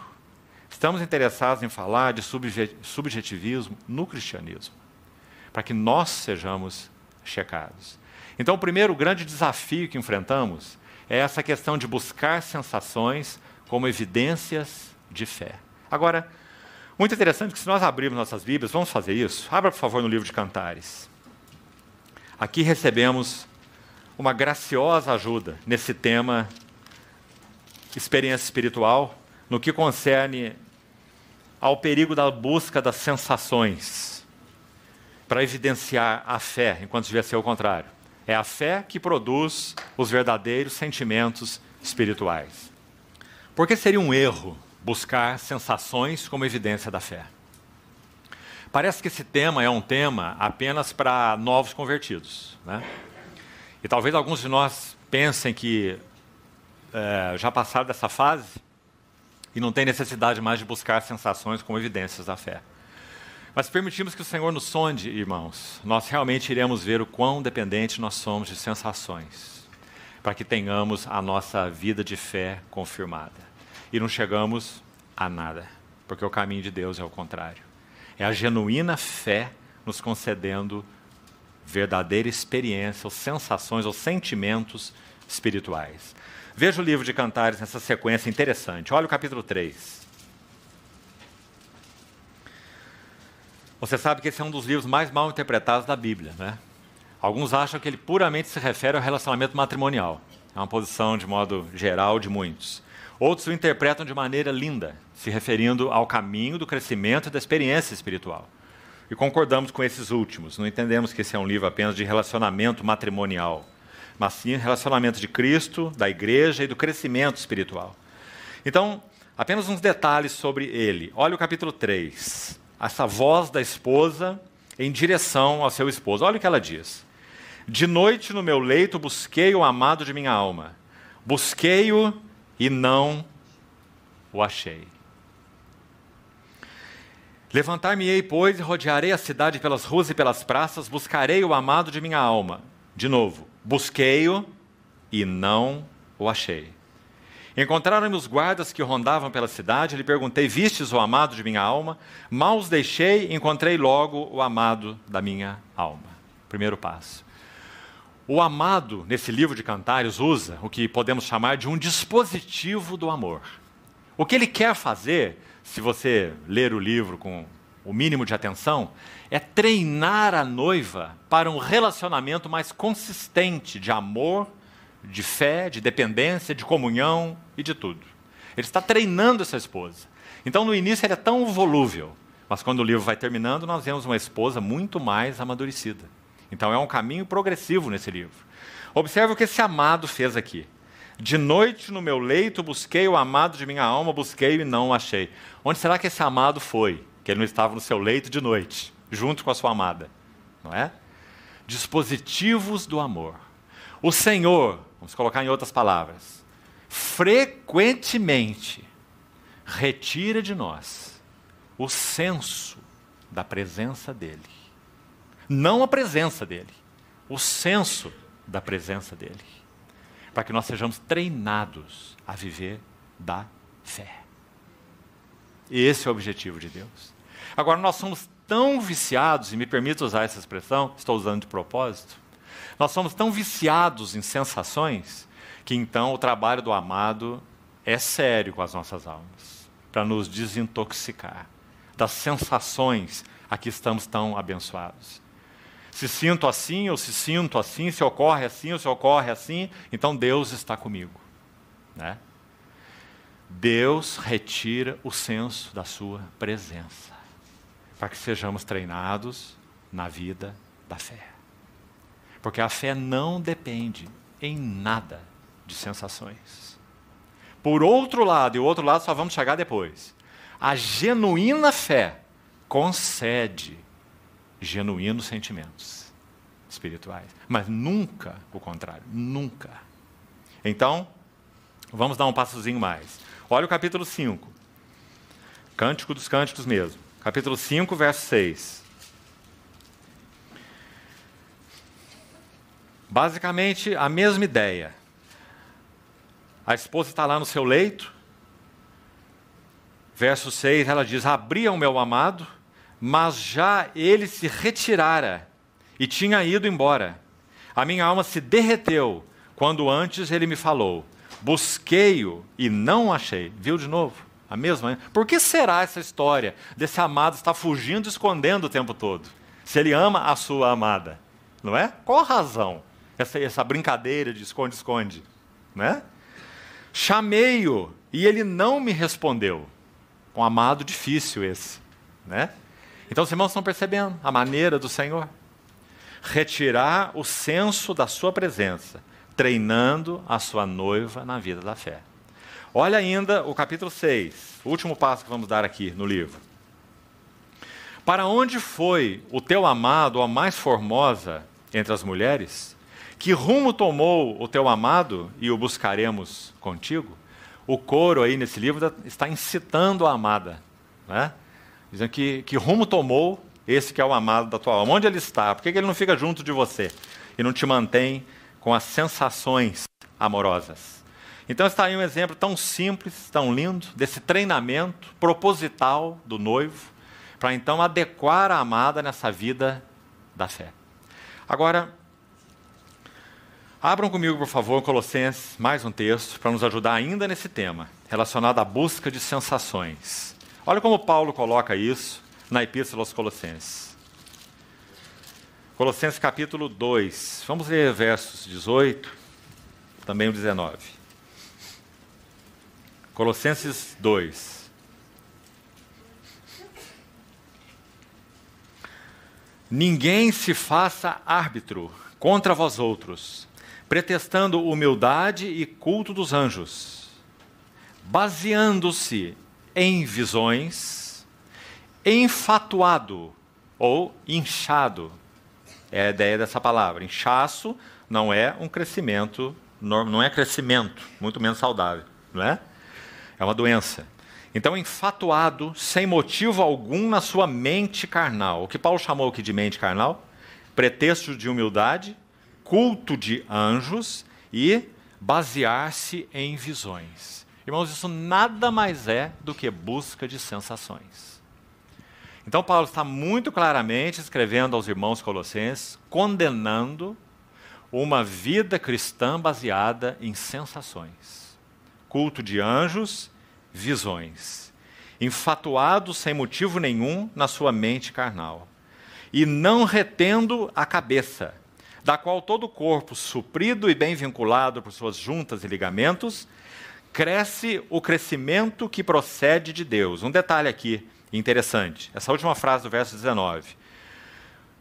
Estamos interessados em falar de subjetivismo no cristianismo, para que nós sejamos checados. Então, o primeiro grande desafio que enfrentamos é essa questão de buscar sensações como evidências de fé. Agora, muito interessante que se nós abrirmos nossas Bíblias, vamos fazer isso? Abra, por favor, no livro de Cantares. Aqui recebemos uma graciosa ajuda nesse tema experiência espiritual, no que concerne ao perigo da busca das sensações para evidenciar a fé, enquanto devia ser o contrário. É a fé que produz os verdadeiros sentimentos espirituais. Porque seria um erro buscar sensações como evidência da fé. Parece que esse tema é um tema apenas para novos convertidos. Né? E talvez alguns de nós pensem que é, já passaram dessa fase e não tem necessidade mais de buscar sensações como evidências da fé. Mas permitimos que o Senhor nos sonde, irmãos. Nós realmente iremos ver o quão dependente nós somos de sensações, para que tenhamos a nossa vida de fé confirmada e não chegamos a nada, porque o caminho de Deus é o contrário. É a genuína fé nos concedendo verdadeira experiência, ou sensações, ou sentimentos espirituais. Veja o livro de Cantares nessa sequência interessante. Olha o capítulo 3. Você sabe que esse é um dos livros mais mal interpretados da Bíblia, né? Alguns acham que ele puramente se refere ao relacionamento matrimonial. É uma posição, de modo geral, de muitos. Outros o interpretam de maneira linda, se referindo ao caminho do crescimento e da experiência espiritual. E concordamos com esses últimos. Não entendemos que esse é um livro apenas de relacionamento matrimonial, mas sim relacionamento de Cristo, da igreja e do crescimento espiritual. Então, apenas uns detalhes sobre ele. Olha o capítulo 3. Essa voz da esposa em direção ao seu esposo. Olha o que ela diz. De noite no meu leito busquei o amado de minha alma. Busquei-o e não o achei. Levantar-me-ei, pois, e rodearei a cidade pelas ruas e pelas praças, buscarei o amado de minha alma. De novo, busquei-o e não o achei. Encontraram-me os guardas que rondavam pela cidade, lhe perguntei: Vistes o amado de minha alma? Mal os deixei, encontrei logo o amado da minha alma. Primeiro passo. O amado, nesse livro de cantares, usa o que podemos chamar de um dispositivo do amor. O que ele quer fazer, se você ler o livro com o mínimo de atenção, é treinar a noiva para um relacionamento mais consistente de amor, de fé, de dependência, de comunhão e de tudo. Ele está treinando essa esposa. Então, no início, ele é tão volúvel, mas quando o livro vai terminando, nós vemos uma esposa muito mais amadurecida. Então é um caminho progressivo nesse livro. Observe o que esse amado fez aqui. De noite no meu leito busquei o amado de minha alma, busquei e não o achei. Onde será que esse amado foi? Que ele não estava no seu leito de noite, junto com a sua amada, não é? Dispositivos do amor. O Senhor, vamos colocar em outras palavras, frequentemente retira de nós o senso da presença dele. Não a presença dele, o senso da presença dele. Para que nós sejamos treinados a viver da fé. Esse é o objetivo de Deus. Agora, nós somos tão viciados, e me permito usar essa expressão, estou usando de propósito, nós somos tão viciados em sensações que então o trabalho do amado é sério com as nossas almas, para nos desintoxicar das sensações a que estamos tão abençoados se sinto assim, ou se sinto assim, se ocorre assim, ou se ocorre assim, então Deus está comigo. Né? Deus retira o senso da sua presença, para que sejamos treinados na vida da fé. Porque a fé não depende em nada de sensações. Por outro lado, e o outro lado só vamos chegar depois, a genuína fé concede genuínos sentimentos espirituais, mas nunca o contrário, nunca. Então, vamos dar um passozinho mais. Olha o capítulo 5. Cântico dos Cânticos mesmo. Capítulo 5, verso 6. Basicamente a mesma ideia. A esposa está lá no seu leito. Verso 6, ela diz: abriam meu amado, mas já ele se retirara e tinha ido embora. A minha alma se derreteu quando antes ele me falou. Busquei-o e não achei. Viu de novo? A mesma. Né? Por que será essa história desse amado estar fugindo, escondendo o tempo todo? Se ele ama a sua amada, não é? Qual a razão? Essa, essa brincadeira de esconde-esconde, né? Chamei-o e ele não me respondeu. Um amado difícil esse, né? Então os irmãos estão percebendo a maneira do Senhor? Retirar o senso da sua presença, treinando a sua noiva na vida da fé. Olha ainda o capítulo 6, o último passo que vamos dar aqui no livro. Para onde foi o teu amado, a mais formosa entre as mulheres? Que rumo tomou o teu amado e o buscaremos contigo? O coro aí nesse livro está incitando a amada. Né? Dizendo que, que rumo tomou esse que é o amado da tua alma. Onde ele está? Por que ele não fica junto de você? E não te mantém com as sensações amorosas. Então está aí um exemplo tão simples, tão lindo, desse treinamento proposital do noivo, para então adequar a amada nessa vida da fé. Agora, abram comigo, por favor, Colossenses, mais um texto, para nos ajudar ainda nesse tema, relacionado à busca de sensações. Olha como Paulo coloca isso na Epístola aos Colossenses. Colossenses capítulo 2. Vamos ler versos 18, também o 19. Colossenses 2. Ninguém se faça árbitro contra vós outros, pretextando humildade e culto dos anjos, baseando-se em visões, enfatuado ou inchado. É a ideia dessa palavra. Inchaço não é um crescimento, não é crescimento, muito menos saudável, não é? É uma doença. Então, enfatuado, sem motivo algum na sua mente carnal. O que Paulo chamou aqui de mente carnal? Pretexto de humildade, culto de anjos e basear-se em visões. Irmãos, isso nada mais é do que busca de sensações. Então, Paulo está muito claramente escrevendo aos irmãos colossenses, condenando uma vida cristã baseada em sensações, culto de anjos, visões, infatuados sem motivo nenhum na sua mente carnal, e não retendo a cabeça, da qual todo o corpo, suprido e bem vinculado por suas juntas e ligamentos, cresce o crescimento que procede de Deus. Um detalhe aqui interessante, essa última frase do verso 19.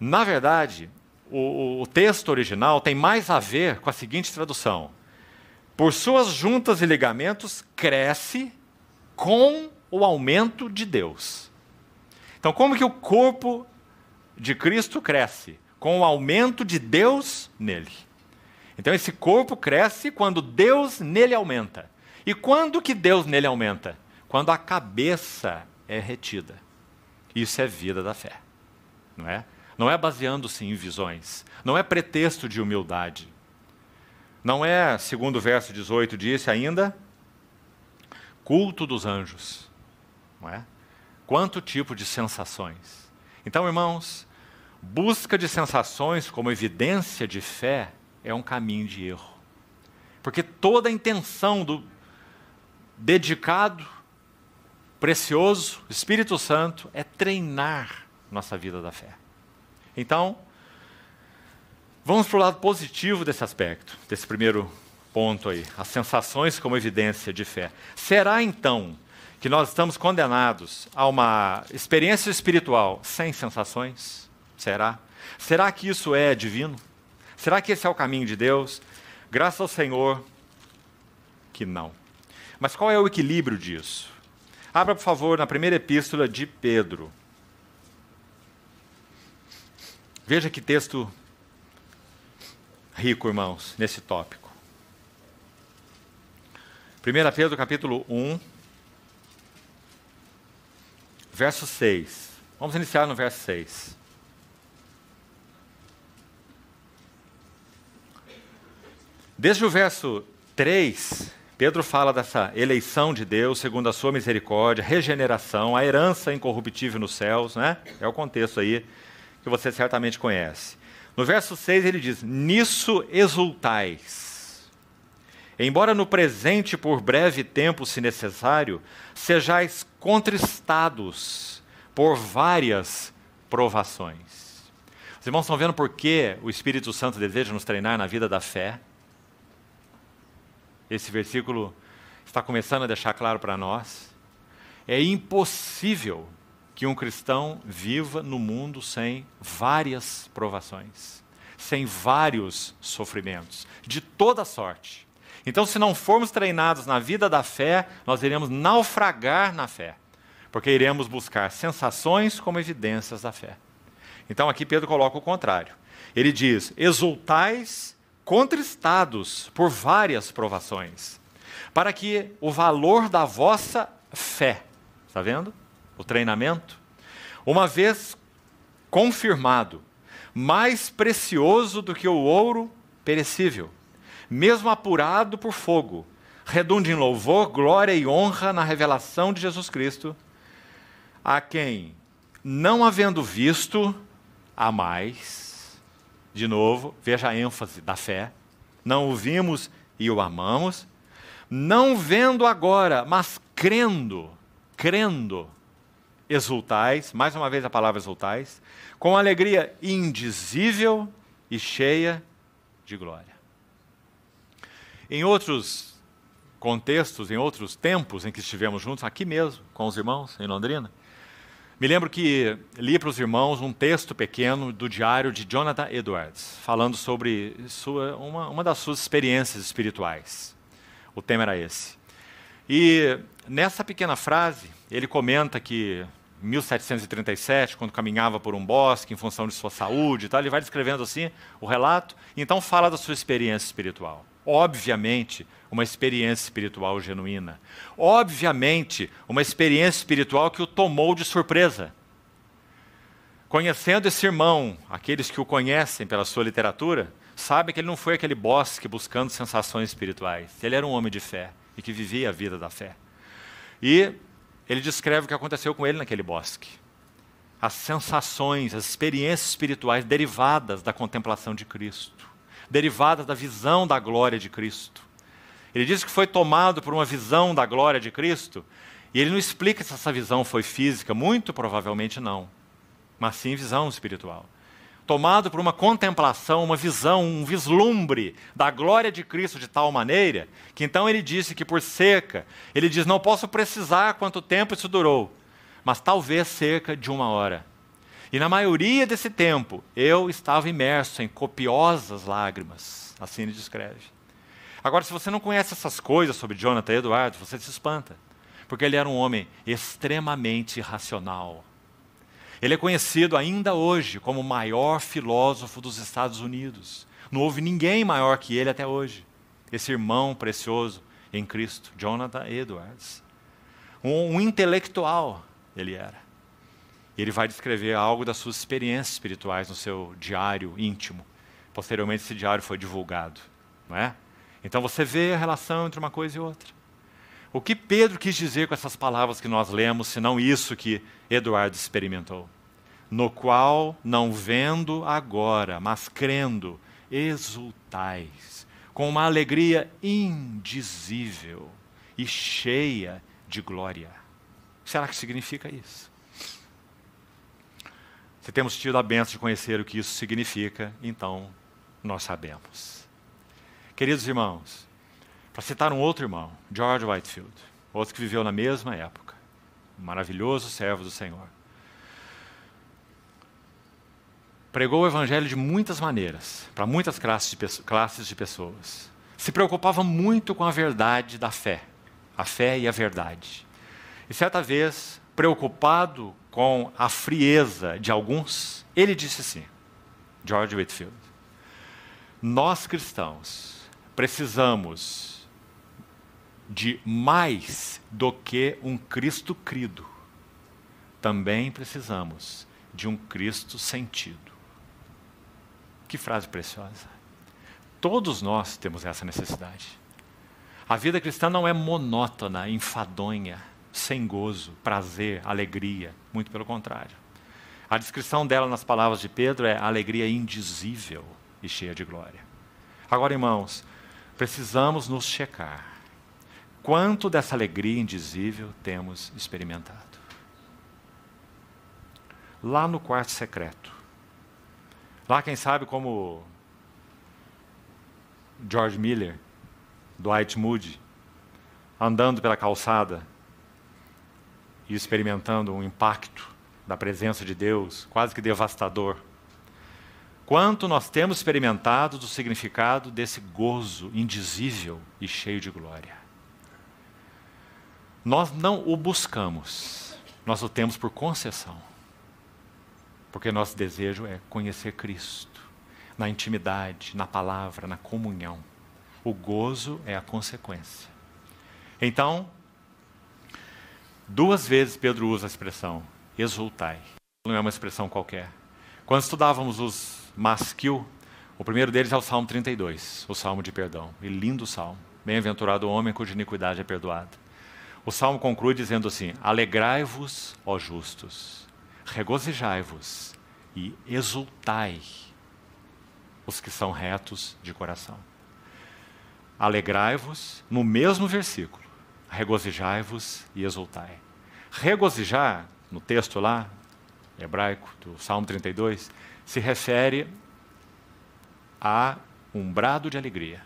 Na verdade, o, o texto original tem mais a ver com a seguinte tradução: Por suas juntas e ligamentos cresce com o aumento de Deus. Então, como que o corpo de Cristo cresce? Com o aumento de Deus nele. Então, esse corpo cresce quando Deus nele aumenta. E quando que Deus nele aumenta? Quando a cabeça é retida. Isso é vida da fé. Não é? Não é baseando-se em visões, não é pretexto de humildade. Não é, segundo o verso 18 disse ainda, culto dos anjos. Não é? Quanto tipo de sensações. Então, irmãos, busca de sensações como evidência de fé é um caminho de erro. Porque toda a intenção do, dedicado, precioso, Espírito Santo, é treinar nossa vida da fé. Então, vamos para o lado positivo desse aspecto, desse primeiro ponto aí, as sensações como evidência de fé. Será então que nós estamos condenados a uma experiência espiritual sem sensações? Será? Será que isso é divino? Será que esse é o caminho de Deus? Graças ao Senhor que não. Mas qual é o equilíbrio disso? Abra, por favor, na primeira epístola de Pedro. Veja que texto rico, irmãos, nesse tópico. 1 Pedro capítulo 1, verso 6. Vamos iniciar no verso 6. Desde o verso 3, Pedro fala dessa eleição de Deus segundo a sua misericórdia, regeneração, a herança incorruptível nos céus, né? É o contexto aí que você certamente conhece. No verso 6 ele diz: Nisso exultais. Embora no presente, por breve tempo, se necessário, sejais contristados por várias provações. Os irmãos estão vendo por que o Espírito Santo deseja nos treinar na vida da fé? esse versículo está começando a deixar claro para nós, é impossível que um cristão viva no mundo sem várias provações, sem vários sofrimentos, de toda sorte. Então, se não formos treinados na vida da fé, nós iremos naufragar na fé, porque iremos buscar sensações como evidências da fé. Então, aqui Pedro coloca o contrário. Ele diz: exultais contristados por várias provações, para que o valor da vossa fé, está vendo? O treinamento, uma vez confirmado, mais precioso do que o ouro perecível, mesmo apurado por fogo, redunde em louvor, glória e honra na revelação de Jesus Cristo, a quem, não havendo visto, a mais de novo, veja a ênfase da fé. Não o vimos e o amamos. Não vendo agora, mas crendo, crendo, exultais, mais uma vez a palavra exultais, com alegria indizível e cheia de glória. Em outros contextos, em outros tempos em que estivemos juntos, aqui mesmo, com os irmãos, em Londrina, me lembro que li para os irmãos um texto pequeno do diário de Jonathan Edwards, falando sobre sua, uma, uma das suas experiências espirituais. O tema era esse. E nessa pequena frase, ele comenta que 1737, quando caminhava por um bosque em função de sua saúde tal, ele vai descrevendo assim o relato, e então fala da sua experiência espiritual. Obviamente, uma experiência espiritual genuína. Obviamente, uma experiência espiritual que o tomou de surpresa. Conhecendo esse irmão, aqueles que o conhecem pela sua literatura, sabem que ele não foi aquele bosque buscando sensações espirituais. Ele era um homem de fé e que vivia a vida da fé. E ele descreve o que aconteceu com ele naquele bosque. As sensações, as experiências espirituais derivadas da contemplação de Cristo derivadas da visão da glória de Cristo. Ele diz que foi tomado por uma visão da glória de Cristo, e ele não explica se essa visão foi física, muito provavelmente não, mas sim visão espiritual. Tomado por uma contemplação, uma visão, um vislumbre da glória de Cristo de tal maneira, que então ele disse que por cerca, ele diz: Não posso precisar quanto tempo isso durou, mas talvez cerca de uma hora. E na maioria desse tempo, eu estava imerso em copiosas lágrimas. Assim ele descreve. Agora, se você não conhece essas coisas sobre Jonathan Edwards, você se espanta. Porque ele era um homem extremamente racional. Ele é conhecido ainda hoje como o maior filósofo dos Estados Unidos. Não houve ninguém maior que ele até hoje. Esse irmão precioso em Cristo, Jonathan Edwards. Um, um intelectual ele era. E ele vai descrever algo das suas experiências espirituais no seu diário íntimo. Posteriormente, esse diário foi divulgado. Não é? Então você vê a relação entre uma coisa e outra. O que Pedro quis dizer com essas palavras que nós lemos, senão isso que Eduardo experimentou? No qual, não vendo agora, mas crendo, exultais, com uma alegria indizível e cheia de glória. Será que significa isso? Se temos tido a benção de conhecer o que isso significa, então nós sabemos. Queridos irmãos, para citar um outro irmão, George Whitefield, outro que viveu na mesma época, um maravilhoso servo do Senhor. Pregou o evangelho de muitas maneiras, para muitas classes de pessoas. Se preocupava muito com a verdade da fé, a fé e a verdade. E certa vez, preocupado com a frieza de alguns, ele disse assim, George Whitfield: Nós cristãos precisamos de mais do que um Cristo crido. Também precisamos de um Cristo sentido. Que frase preciosa. Todos nós temos essa necessidade. A vida cristã não é monótona, enfadonha sem gozo, prazer, alegria. Muito pelo contrário. A descrição dela nas palavras de Pedro é alegria indizível e cheia de glória. Agora, irmãos, precisamos nos checar. Quanto dessa alegria indizível temos experimentado? Lá no quarto secreto. Lá, quem sabe, como George Miller, Dwight Moody, andando pela calçada e experimentando um impacto da presença de Deus quase que devastador. Quanto nós temos experimentado do significado desse gozo indizível e cheio de glória. Nós não o buscamos, nós o temos por concessão. Porque nosso desejo é conhecer Cristo, na intimidade, na palavra, na comunhão. O gozo é a consequência. Então, Duas vezes Pedro usa a expressão exultai. Não é uma expressão qualquer. Quando estudávamos os masquil, o primeiro deles é o Salmo 32, o Salmo de perdão. E lindo salmo. Bem-aventurado o homem cuja iniquidade é perdoada. O salmo conclui dizendo assim: Alegrai-vos, ó justos, regozijai-vos e exultai os que são retos de coração. Alegrai-vos, no mesmo versículo, regozijai-vos e exultai. Regozijar, no texto lá, hebraico, do Salmo 32, se refere a um brado de alegria.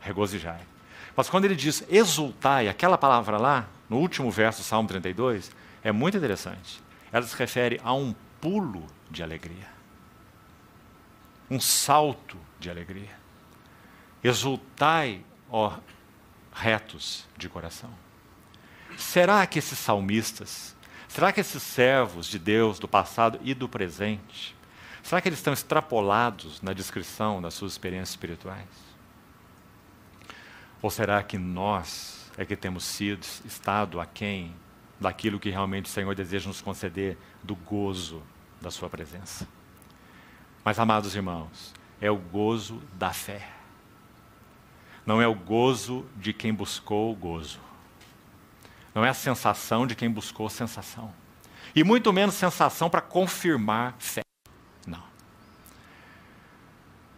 Regozijai. Mas quando ele diz exultai, aquela palavra lá, no último verso do Salmo 32, é muito interessante. Ela se refere a um pulo de alegria. Um salto de alegria. Exultai, ó retos de coração. Será que esses salmistas, será que esses servos de Deus do passado e do presente, será que eles estão extrapolados na descrição das suas experiências espirituais? Ou será que nós é que temos sido estado aquém daquilo que realmente o Senhor deseja nos conceder do gozo da sua presença? Mas amados irmãos, é o gozo da fé não é o gozo de quem buscou o gozo. Não é a sensação de quem buscou a sensação. E muito menos sensação para confirmar fé. Não.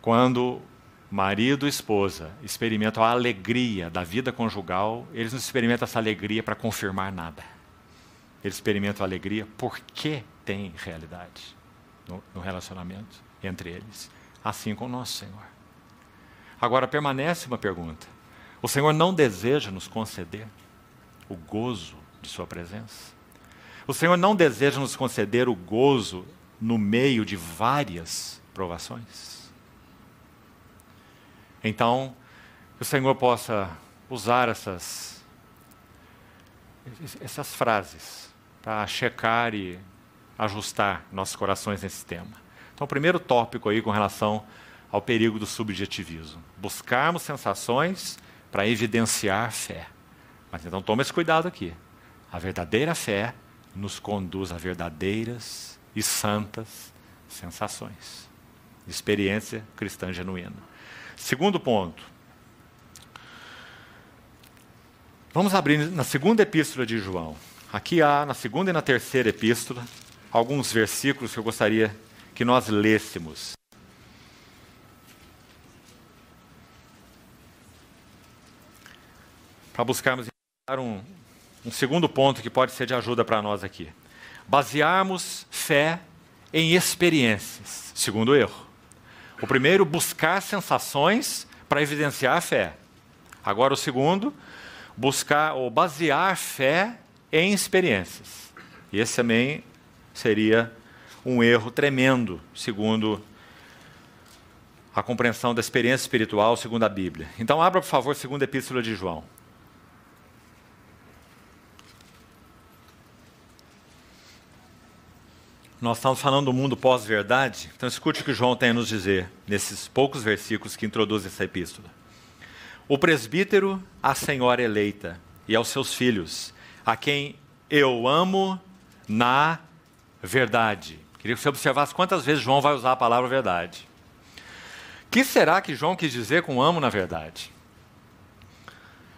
Quando marido e esposa experimentam a alegria da vida conjugal, eles não experimentam essa alegria para confirmar nada. Eles experimentam a alegria porque tem realidade no, no relacionamento entre eles. Assim com o nosso Senhor. Agora permanece uma pergunta: o Senhor não deseja nos conceder o gozo de Sua presença? O Senhor não deseja nos conceder o gozo no meio de várias provações? Então, que o Senhor possa usar essas, essas frases para checar e ajustar nossos corações nesse tema. Então, o primeiro tópico aí com relação ao perigo do subjetivismo. Buscarmos sensações para evidenciar fé. Mas então tome esse cuidado aqui. A verdadeira fé nos conduz a verdadeiras e santas sensações. Experiência cristã genuína. Segundo ponto. Vamos abrir na segunda epístola de João. Aqui há, na segunda e na terceira epístola, alguns versículos que eu gostaria que nós lêssemos. para buscarmos um, um segundo ponto que pode ser de ajuda para nós aqui. Basearmos fé em experiências. Segundo erro. O primeiro, buscar sensações para evidenciar a fé. Agora, o segundo, buscar ou basear fé em experiências. E esse também seria um erro tremendo, segundo a compreensão da experiência espiritual, segundo a Bíblia. Então, abra, por favor, a segunda epístola de João. Nós estamos falando do mundo pós-verdade, então escute o que João tem a nos dizer nesses poucos versículos que introduzem essa epístola. O presbítero a senhora eleita e aos seus filhos, a quem eu amo na verdade. Queria que você observasse quantas vezes João vai usar a palavra verdade. O que será que João quis dizer com amo na verdade?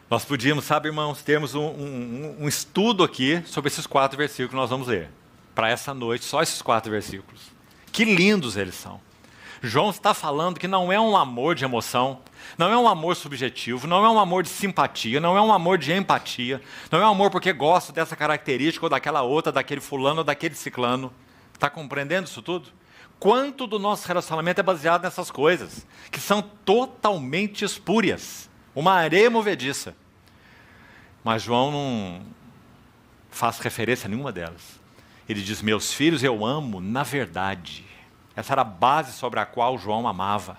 Nós podíamos, sabe, irmãos, termos um, um, um estudo aqui sobre esses quatro versículos que nós vamos ler para essa noite, só esses quatro versículos. Que lindos eles são. João está falando que não é um amor de emoção, não é um amor subjetivo, não é um amor de simpatia, não é um amor de empatia, não é um amor porque gosto dessa característica ou daquela outra, daquele fulano ou daquele ciclano. Está compreendendo isso tudo? Quanto do nosso relacionamento é baseado nessas coisas, que são totalmente espúrias, uma areia movediça. Mas João não faz referência a nenhuma delas. Ele diz: Meus filhos eu amo na verdade. Essa era a base sobre a qual João amava.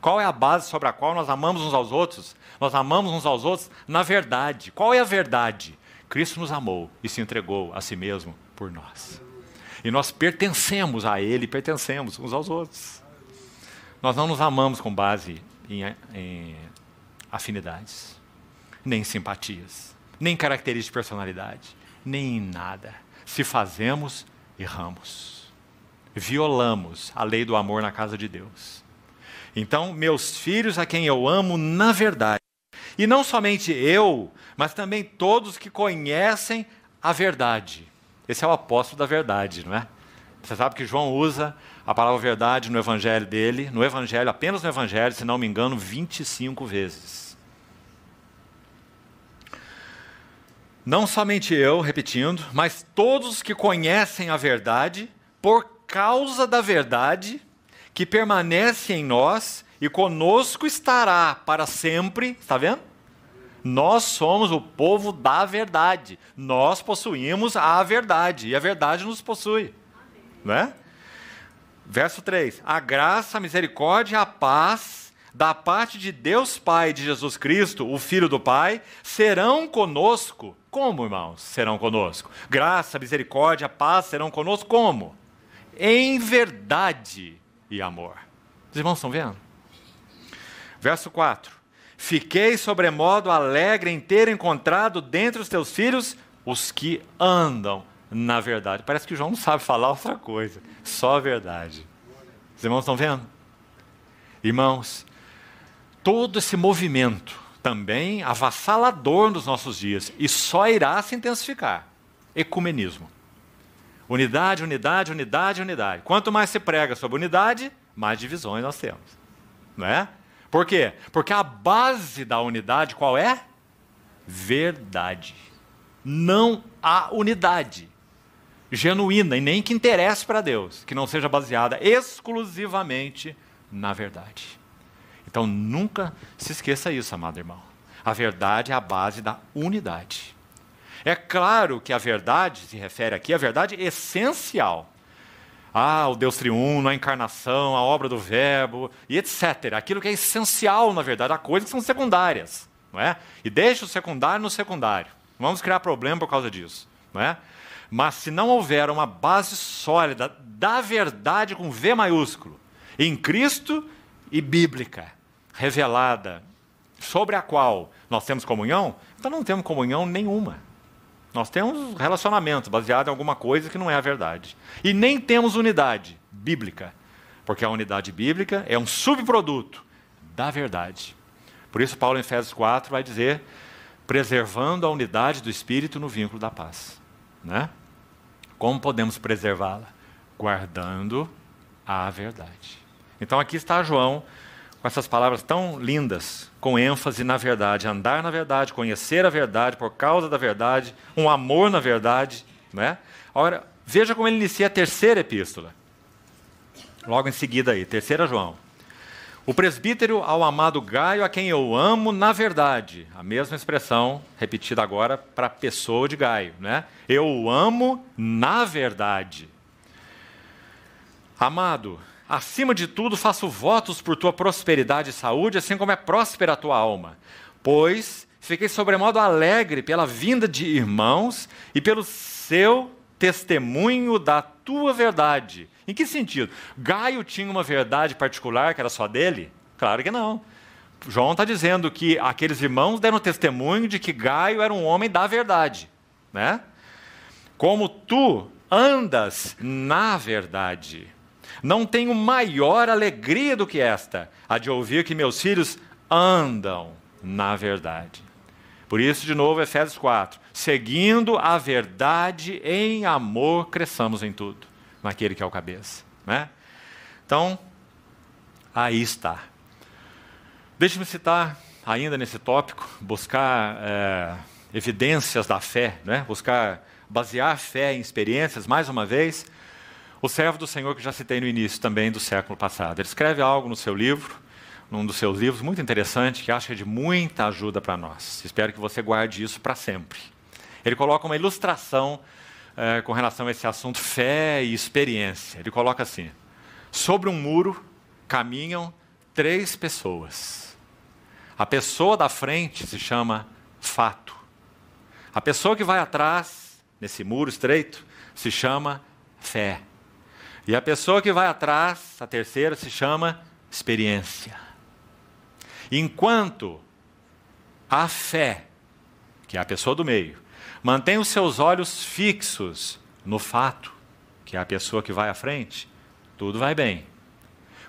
Qual é a base sobre a qual nós amamos uns aos outros? Nós amamos uns aos outros na verdade. Qual é a verdade? Cristo nos amou e se entregou a si mesmo por nós. E nós pertencemos a Ele, pertencemos uns aos outros. Nós não nos amamos com base em, em afinidades, nem simpatias, nem características de personalidade, nem em nada se fazemos, erramos. Violamos a lei do amor na casa de Deus. Então, meus filhos, a quem eu amo, na verdade, e não somente eu, mas também todos que conhecem a verdade. Esse é o apóstolo da verdade, não é? Você sabe que João usa a palavra verdade no evangelho dele, no evangelho, apenas no evangelho, se não me engano, 25 vezes. Não somente eu, repetindo, mas todos que conhecem a verdade, por causa da verdade, que permanece em nós e conosco estará para sempre. Está vendo? Nós somos o povo da verdade. Nós possuímos a verdade e a verdade nos possui. Né? Verso 3: A graça, a misericórdia, a paz da parte de Deus Pai de Jesus Cristo, o Filho do Pai, serão conosco. Como, irmãos, serão conosco? Graça, misericórdia, paz serão conosco como? Em verdade e amor. Os irmãos estão vendo? Verso 4. Fiquei sobremodo alegre em ter encontrado dentre os teus filhos os que andam na verdade. Parece que o João não sabe falar outra coisa, só a verdade. Os irmãos estão vendo? Irmãos, todo esse movimento também avassalador nos nossos dias e só irá se intensificar. Ecumenismo. Unidade, unidade, unidade, unidade. Quanto mais se prega sobre unidade, mais divisões nós temos. Não é? Por quê? Porque a base da unidade qual é? Verdade. Não há unidade genuína e nem que interesse para Deus, que não seja baseada exclusivamente na verdade. Então nunca se esqueça isso, amado irmão. A verdade é a base da unidade. É claro que a verdade se refere aqui à verdade essencial. Ah, o Deus triuno, a encarnação, a obra do Verbo e etc. Aquilo que é essencial, na verdade, há coisas que são secundárias, não é? E deixa o secundário no secundário. Não vamos criar problema por causa disso, não é? Mas se não houver uma base sólida da verdade com V maiúsculo, em Cristo e bíblica, revelada, sobre a qual nós temos comunhão, então não temos comunhão nenhuma. Nós temos relacionamento baseado em alguma coisa que não é a verdade. E nem temos unidade bíblica, porque a unidade bíblica é um subproduto da verdade. Por isso, Paulo em Efésios 4 vai dizer: preservando a unidade do Espírito no vínculo da paz. Né? Como podemos preservá-la? Guardando a verdade. Então aqui está João com essas palavras tão lindas, com ênfase na verdade, andar na verdade, conhecer a verdade, por causa da verdade, um amor na verdade. Né? Agora, veja como ele inicia a terceira epístola. Logo em seguida aí, terceira João. O presbítero ao amado Gaio, a quem eu amo na verdade. A mesma expressão repetida agora para a pessoa de Gaio, né? Eu o amo na verdade. Amado, Acima de tudo, faço votos por tua prosperidade e saúde, assim como é próspera a tua alma. Pois fiquei sobremodo alegre pela vinda de irmãos e pelo seu testemunho da tua verdade. Em que sentido? Gaio tinha uma verdade particular que era só dele? Claro que não. João está dizendo que aqueles irmãos deram testemunho de que Gaio era um homem da verdade. Né? Como tu andas na verdade. Não tenho maior alegria do que esta, a de ouvir que meus filhos andam na verdade. Por isso, de novo, Efésios 4: seguindo a verdade em amor, cresçamos em tudo, naquele que é o cabeça. Né? Então, aí está. Deixe-me citar, ainda nesse tópico, buscar é, evidências da fé, né? buscar basear a fé em experiências, mais uma vez, o servo do Senhor, que já citei no início também do século passado, ele escreve algo no seu livro, num dos seus livros, muito interessante, que acho que é de muita ajuda para nós. Espero que você guarde isso para sempre. Ele coloca uma ilustração eh, com relação a esse assunto, fé e experiência. Ele coloca assim: sobre um muro caminham três pessoas. A pessoa da frente se chama fato. A pessoa que vai atrás, nesse muro estreito, se chama fé. E a pessoa que vai atrás, a terceira, se chama experiência. Enquanto a fé, que é a pessoa do meio, mantém os seus olhos fixos no fato, que é a pessoa que vai à frente, tudo vai bem.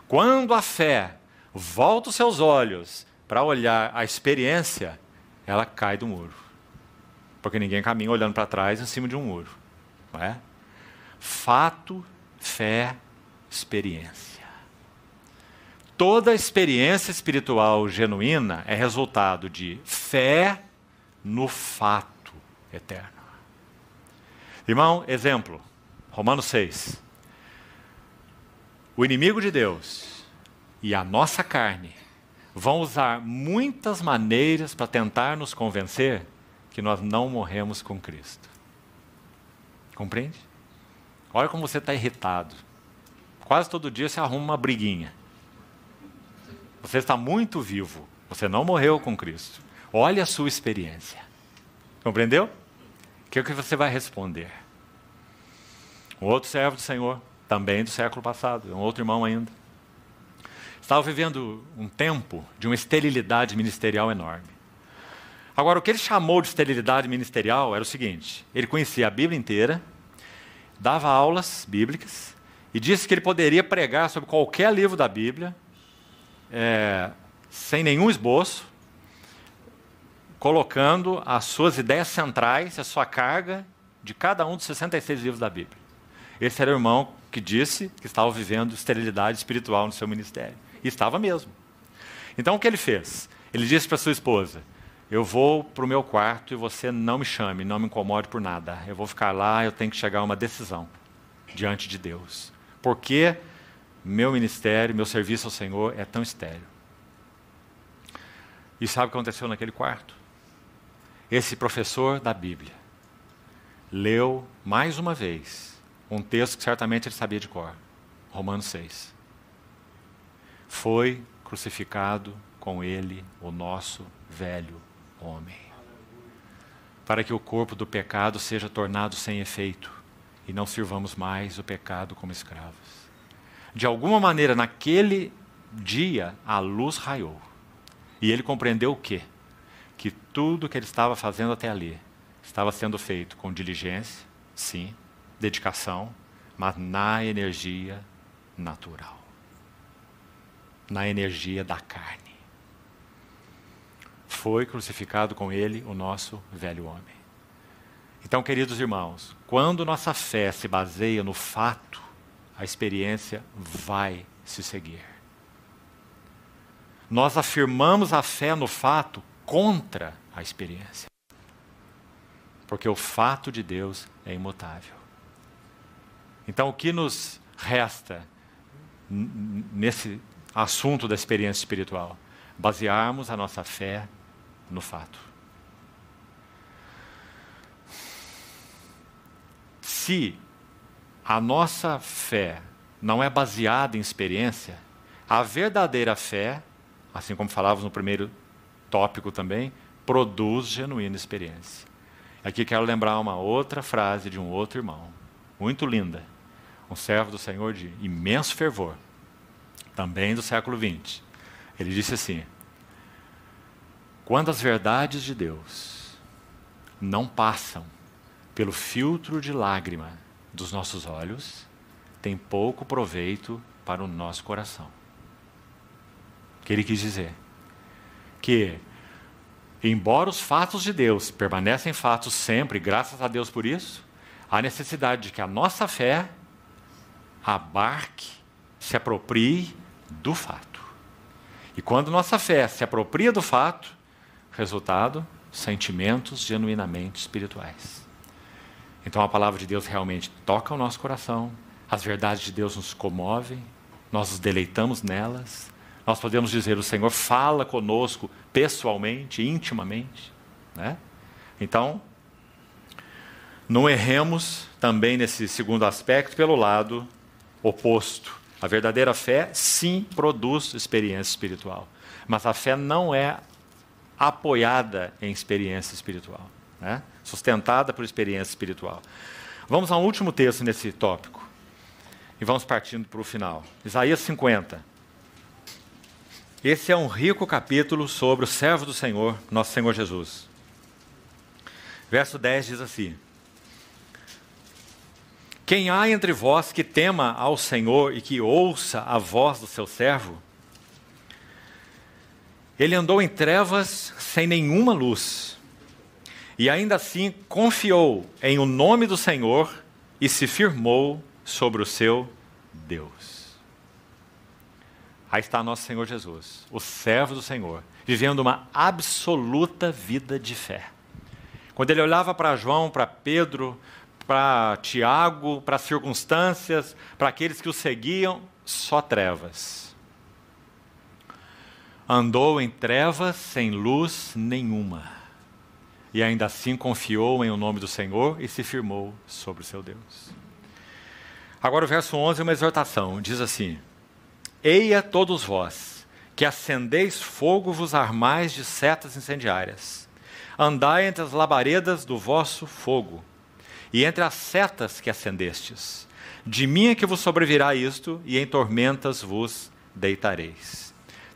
Quando a fé volta os seus olhos para olhar a experiência, ela cai do muro. Porque ninguém caminha olhando para trás em cima de um muro. Não é? Fato fé, experiência. Toda experiência espiritual genuína é resultado de fé no fato eterno. Irmão, exemplo, Romanos 6. O inimigo de Deus e a nossa carne vão usar muitas maneiras para tentar nos convencer que nós não morremos com Cristo. Compreende? Olha como você está irritado. Quase todo dia você arruma uma briguinha. Você está muito vivo. Você não morreu com Cristo. Olha a sua experiência. Compreendeu? O que, é que você vai responder? Um outro servo do Senhor, também do século passado, um outro irmão ainda. Estava vivendo um tempo de uma esterilidade ministerial enorme. Agora, o que ele chamou de esterilidade ministerial era o seguinte: ele conhecia a Bíblia inteira, dava aulas bíblicas e disse que ele poderia pregar sobre qualquer livro da Bíblia, é, sem nenhum esboço, colocando as suas ideias centrais, a sua carga de cada um dos 66 livros da Bíblia. Esse era o irmão que disse que estava vivendo esterilidade espiritual no seu ministério. E estava mesmo. Então o que ele fez? Ele disse para sua esposa: eu vou para o meu quarto e você não me chame, não me incomode por nada. Eu vou ficar lá, eu tenho que chegar a uma decisão diante de Deus. Porque meu ministério, meu serviço ao Senhor é tão estéreo. E sabe o que aconteceu naquele quarto? Esse professor da Bíblia leu mais uma vez um texto que certamente ele sabia de cor, Romanos 6. Foi crucificado com ele o nosso velho homem, para que o corpo do pecado seja tornado sem efeito e não sirvamos mais o pecado como escravos. De alguma maneira, naquele dia, a luz raiou. E ele compreendeu o quê? Que tudo que ele estava fazendo até ali estava sendo feito com diligência, sim, dedicação, mas na energia natural na energia da carne foi crucificado com ele o nosso velho homem. Então, queridos irmãos, quando nossa fé se baseia no fato, a experiência vai se seguir. Nós afirmamos a fé no fato contra a experiência. Porque o fato de Deus é imutável. Então, o que nos resta nesse assunto da experiência espiritual? Basearmos a nossa fé no fato. Se a nossa fé não é baseada em experiência, a verdadeira fé, assim como falávamos no primeiro tópico também, produz genuína experiência. Aqui quero lembrar uma outra frase de um outro irmão, muito linda, um servo do Senhor de imenso fervor, também do século XX. Ele disse assim: quando as verdades de Deus não passam pelo filtro de lágrima dos nossos olhos, tem pouco proveito para o nosso coração. O que ele quis dizer? Que, embora os fatos de Deus permanecem fatos sempre, graças a Deus por isso, há necessidade de que a nossa fé abarque, se aproprie do fato. E quando nossa fé se apropria do fato, Resultado: sentimentos genuinamente espirituais. Então a palavra de Deus realmente toca o nosso coração, as verdades de Deus nos comovem, nós nos deleitamos nelas, nós podemos dizer: o Senhor fala conosco pessoalmente, intimamente. Né? Então, não erremos também nesse segundo aspecto pelo lado oposto. A verdadeira fé, sim, produz experiência espiritual. Mas a fé não é apoiada em experiência espiritual, né? sustentada por experiência espiritual. Vamos a um último texto nesse tópico. E vamos partindo para o final. Isaías 50. Esse é um rico capítulo sobre o servo do Senhor, nosso Senhor Jesus. Verso 10 diz assim: Quem há entre vós que tema ao Senhor e que ouça a voz do seu servo? Ele andou em trevas sem nenhuma luz, e ainda assim confiou em o nome do Senhor e se firmou sobre o seu Deus. Aí está nosso Senhor Jesus, o servo do Senhor, vivendo uma absoluta vida de fé. Quando ele olhava para João, para Pedro, para Tiago, para as circunstâncias, para aqueles que o seguiam, só trevas Andou em trevas sem luz nenhuma. E ainda assim confiou em o nome do Senhor e se firmou sobre o seu Deus. Agora o verso 11 é uma exortação, diz assim: Eia todos vós, que acendeis fogo, vos armais de setas incendiárias. Andai entre as labaredas do vosso fogo, e entre as setas que acendestes. De mim é que vos sobrevirá isto, e em tormentas vos deitareis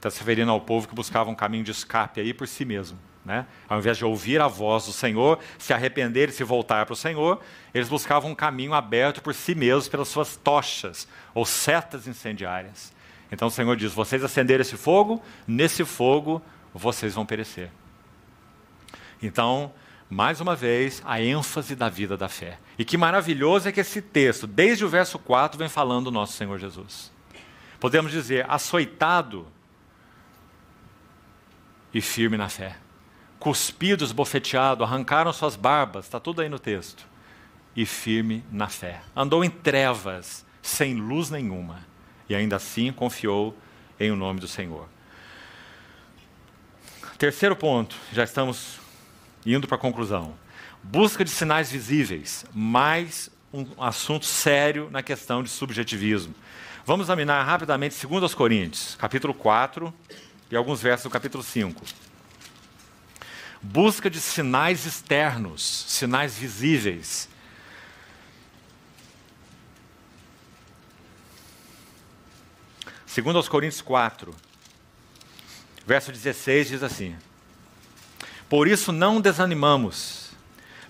está se referindo ao povo que buscava um caminho de escape aí por si mesmo. Né? Ao invés de ouvir a voz do Senhor, se arrepender e se voltar para o Senhor, eles buscavam um caminho aberto por si mesmos, pelas suas tochas ou setas incendiárias. Então o Senhor diz: Vocês acenderam esse fogo, nesse fogo vocês vão perecer. Então, mais uma vez, a ênfase da vida da fé. E que maravilhoso é que esse texto, desde o verso 4, vem falando do nosso Senhor Jesus. Podemos dizer, açoitado e firme na fé. cuspidos, bofeteados, arrancaram suas barbas, está tudo aí no texto. E firme na fé. Andou em trevas, sem luz nenhuma, e ainda assim confiou em o nome do Senhor. Terceiro ponto, já estamos indo para a conclusão. Busca de sinais visíveis, mais um assunto sério na questão de subjetivismo. Vamos examinar rapidamente 2 Coríntios, capítulo 4, e alguns versos do capítulo 5. Busca de sinais externos, sinais visíveis. Segundo aos Coríntios 4, verso 16 diz assim: Por isso não desanimamos.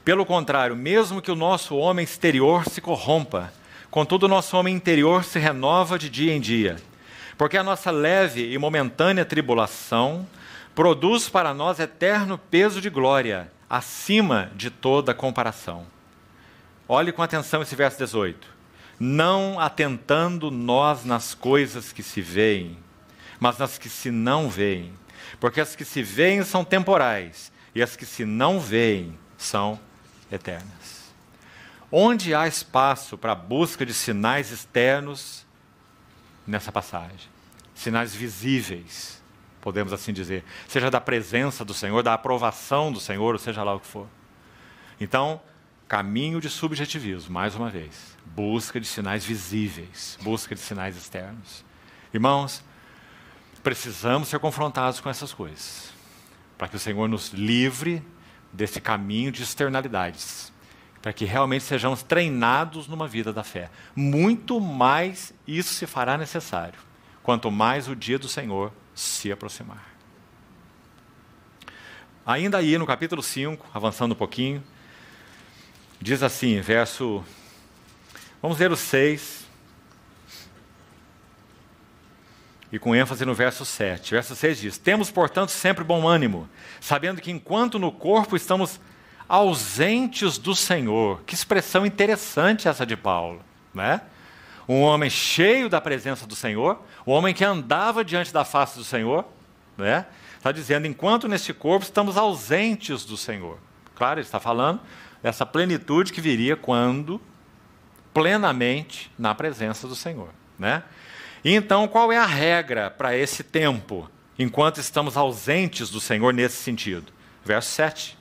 Pelo contrário, mesmo que o nosso homem exterior se corrompa, contudo o nosso homem interior se renova de dia em dia porque a nossa leve e momentânea tribulação produz para nós eterno peso de glória, acima de toda comparação. Olhe com atenção esse verso 18. Não atentando nós nas coisas que se veem, mas nas que se não veem. Porque as que se veem são temporais, e as que se não veem são eternas. Onde há espaço para a busca de sinais externos nessa passagem? sinais visíveis, podemos assim dizer, seja da presença do Senhor, da aprovação do Senhor, ou seja lá o que for. Então, caminho de subjetivismo, mais uma vez, busca de sinais visíveis, busca de sinais externos. Irmãos, precisamos ser confrontados com essas coisas, para que o Senhor nos livre desse caminho de externalidades, para que realmente sejamos treinados numa vida da fé. Muito mais isso se fará necessário quanto mais o dia do Senhor se aproximar. Ainda aí no capítulo 5, avançando um pouquinho, diz assim, verso. Vamos ler o 6. E com ênfase no verso 7. Verso 6 diz: Temos, portanto, sempre bom ânimo, sabendo que enquanto no corpo estamos ausentes do Senhor. Que expressão interessante essa de Paulo, né? um homem cheio da presença do Senhor, um homem que andava diante da face do Senhor, né? Está dizendo, enquanto neste corpo estamos ausentes do Senhor. Claro, ele está falando dessa plenitude que viria quando plenamente na presença do Senhor, né? E então, qual é a regra para esse tempo, enquanto estamos ausentes do Senhor nesse sentido? Verso 7.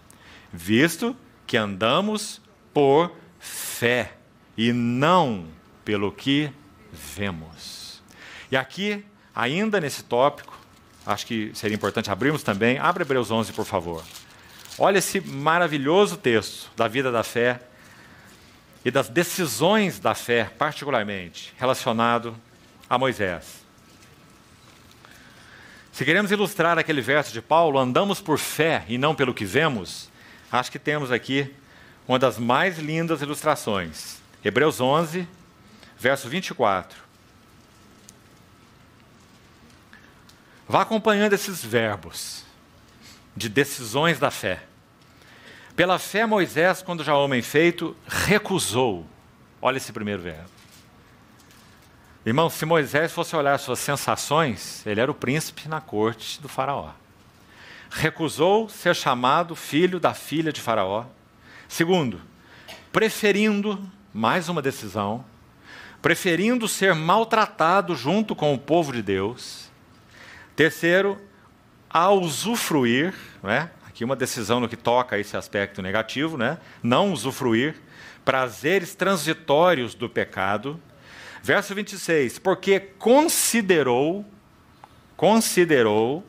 Visto que andamos por fé e não pelo que vemos. E aqui, ainda nesse tópico, acho que seria importante abrirmos também. Abre Hebreus 11, por favor. Olha esse maravilhoso texto da vida da fé e das decisões da fé, particularmente, relacionado a Moisés. Se queremos ilustrar aquele verso de Paulo, andamos por fé e não pelo que vemos, acho que temos aqui uma das mais lindas ilustrações. Hebreus 11, verso 24. Vá acompanhando esses verbos de decisões da fé. Pela fé, Moisés, quando já homem feito, recusou. Olha esse primeiro verbo. Irmão, se Moisés fosse olhar suas sensações, ele era o príncipe na corte do Faraó. Recusou ser chamado filho da filha de Faraó. Segundo, preferindo, mais uma decisão, preferindo ser maltratado junto com o povo de Deus. Terceiro, a usufruir, né? aqui uma decisão no que toca a esse aspecto negativo, né? não usufruir prazeres transitórios do pecado. Verso 26, porque considerou, considerou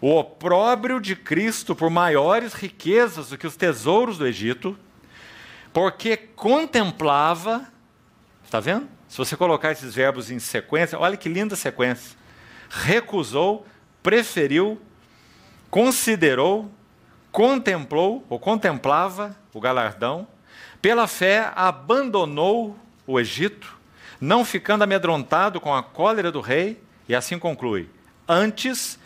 o opróbrio de Cristo por maiores riquezas do que os tesouros do Egito, porque contemplava Está vendo? Se você colocar esses verbos em sequência, olha que linda sequência. Recusou, preferiu, considerou, contemplou ou contemplava o galardão, pela fé abandonou o Egito, não ficando amedrontado com a cólera do rei, e assim conclui: antes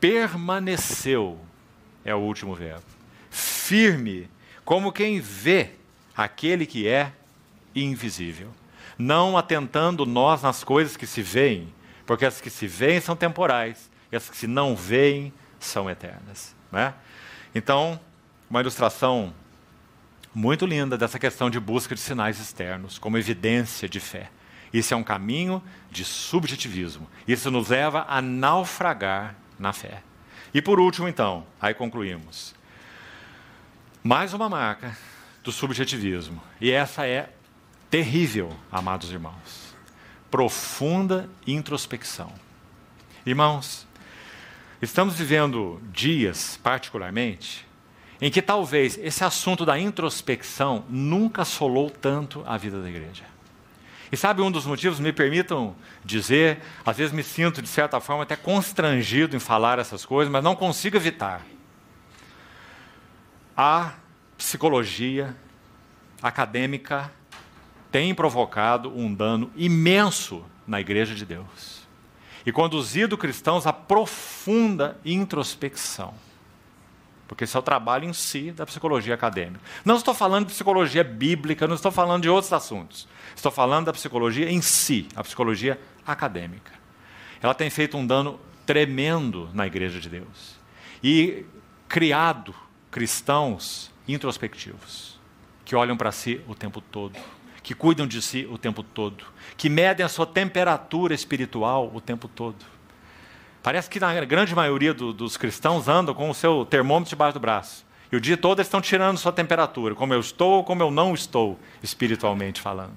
permaneceu, é o último verbo, firme, como quem vê aquele que é invisível não atentando nós nas coisas que se veem, porque as que se veem são temporais, e as que se não veem são eternas. Né? Então, uma ilustração muito linda dessa questão de busca de sinais externos como evidência de fé. Isso é um caminho de subjetivismo. Isso nos leva a naufragar na fé. E por último, então, aí concluímos. Mais uma marca do subjetivismo. E essa é terrível, amados irmãos. Profunda introspecção. Irmãos, estamos vivendo dias, particularmente, em que talvez esse assunto da introspecção nunca solou tanto a vida da igreja. E sabe um dos motivos, me permitam dizer, às vezes me sinto de certa forma até constrangido em falar essas coisas, mas não consigo evitar. A psicologia acadêmica tem provocado um dano imenso na igreja de Deus e conduzido cristãos a profunda introspecção. Porque esse é o trabalho em si da psicologia acadêmica. Não estou falando de psicologia bíblica, não estou falando de outros assuntos. Estou falando da psicologia em si, a psicologia acadêmica. Ela tem feito um dano tremendo na igreja de Deus e criado cristãos introspectivos que olham para si o tempo todo que cuidam de si o tempo todo, que medem a sua temperatura espiritual o tempo todo. Parece que na grande maioria do, dos cristãos andam com o seu termômetro debaixo do braço. E o dia todo eles estão tirando sua temperatura, como eu estou ou como eu não estou, espiritualmente falando.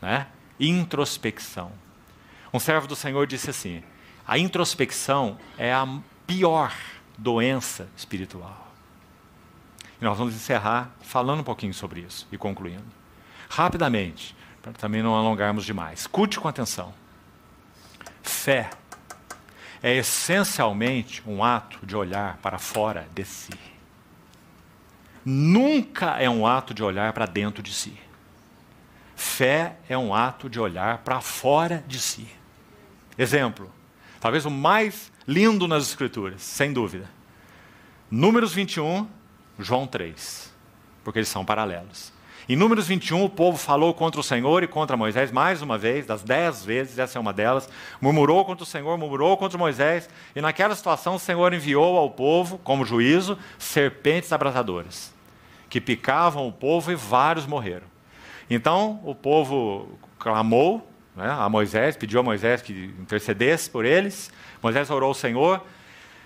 Né? Introspecção. Um servo do Senhor disse assim: a introspecção é a pior doença espiritual. E nós vamos encerrar falando um pouquinho sobre isso e concluindo rapidamente, para também não alongarmos demais. Escute com atenção. Fé é essencialmente um ato de olhar para fora de si. Nunca é um ato de olhar para dentro de si. Fé é um ato de olhar para fora de si. Exemplo, talvez o mais lindo nas Escrituras, sem dúvida. Números 21, João 3, porque eles são paralelos. Em Números 21, o povo falou contra o Senhor e contra Moisés mais uma vez, das dez vezes, essa é uma delas. Murmurou contra o Senhor, murmurou contra Moisés. E naquela situação, o Senhor enviou ao povo, como juízo, serpentes abrasadoras, que picavam o povo e vários morreram. Então, o povo clamou né, a Moisés, pediu a Moisés que intercedesse por eles. Moisés orou ao Senhor.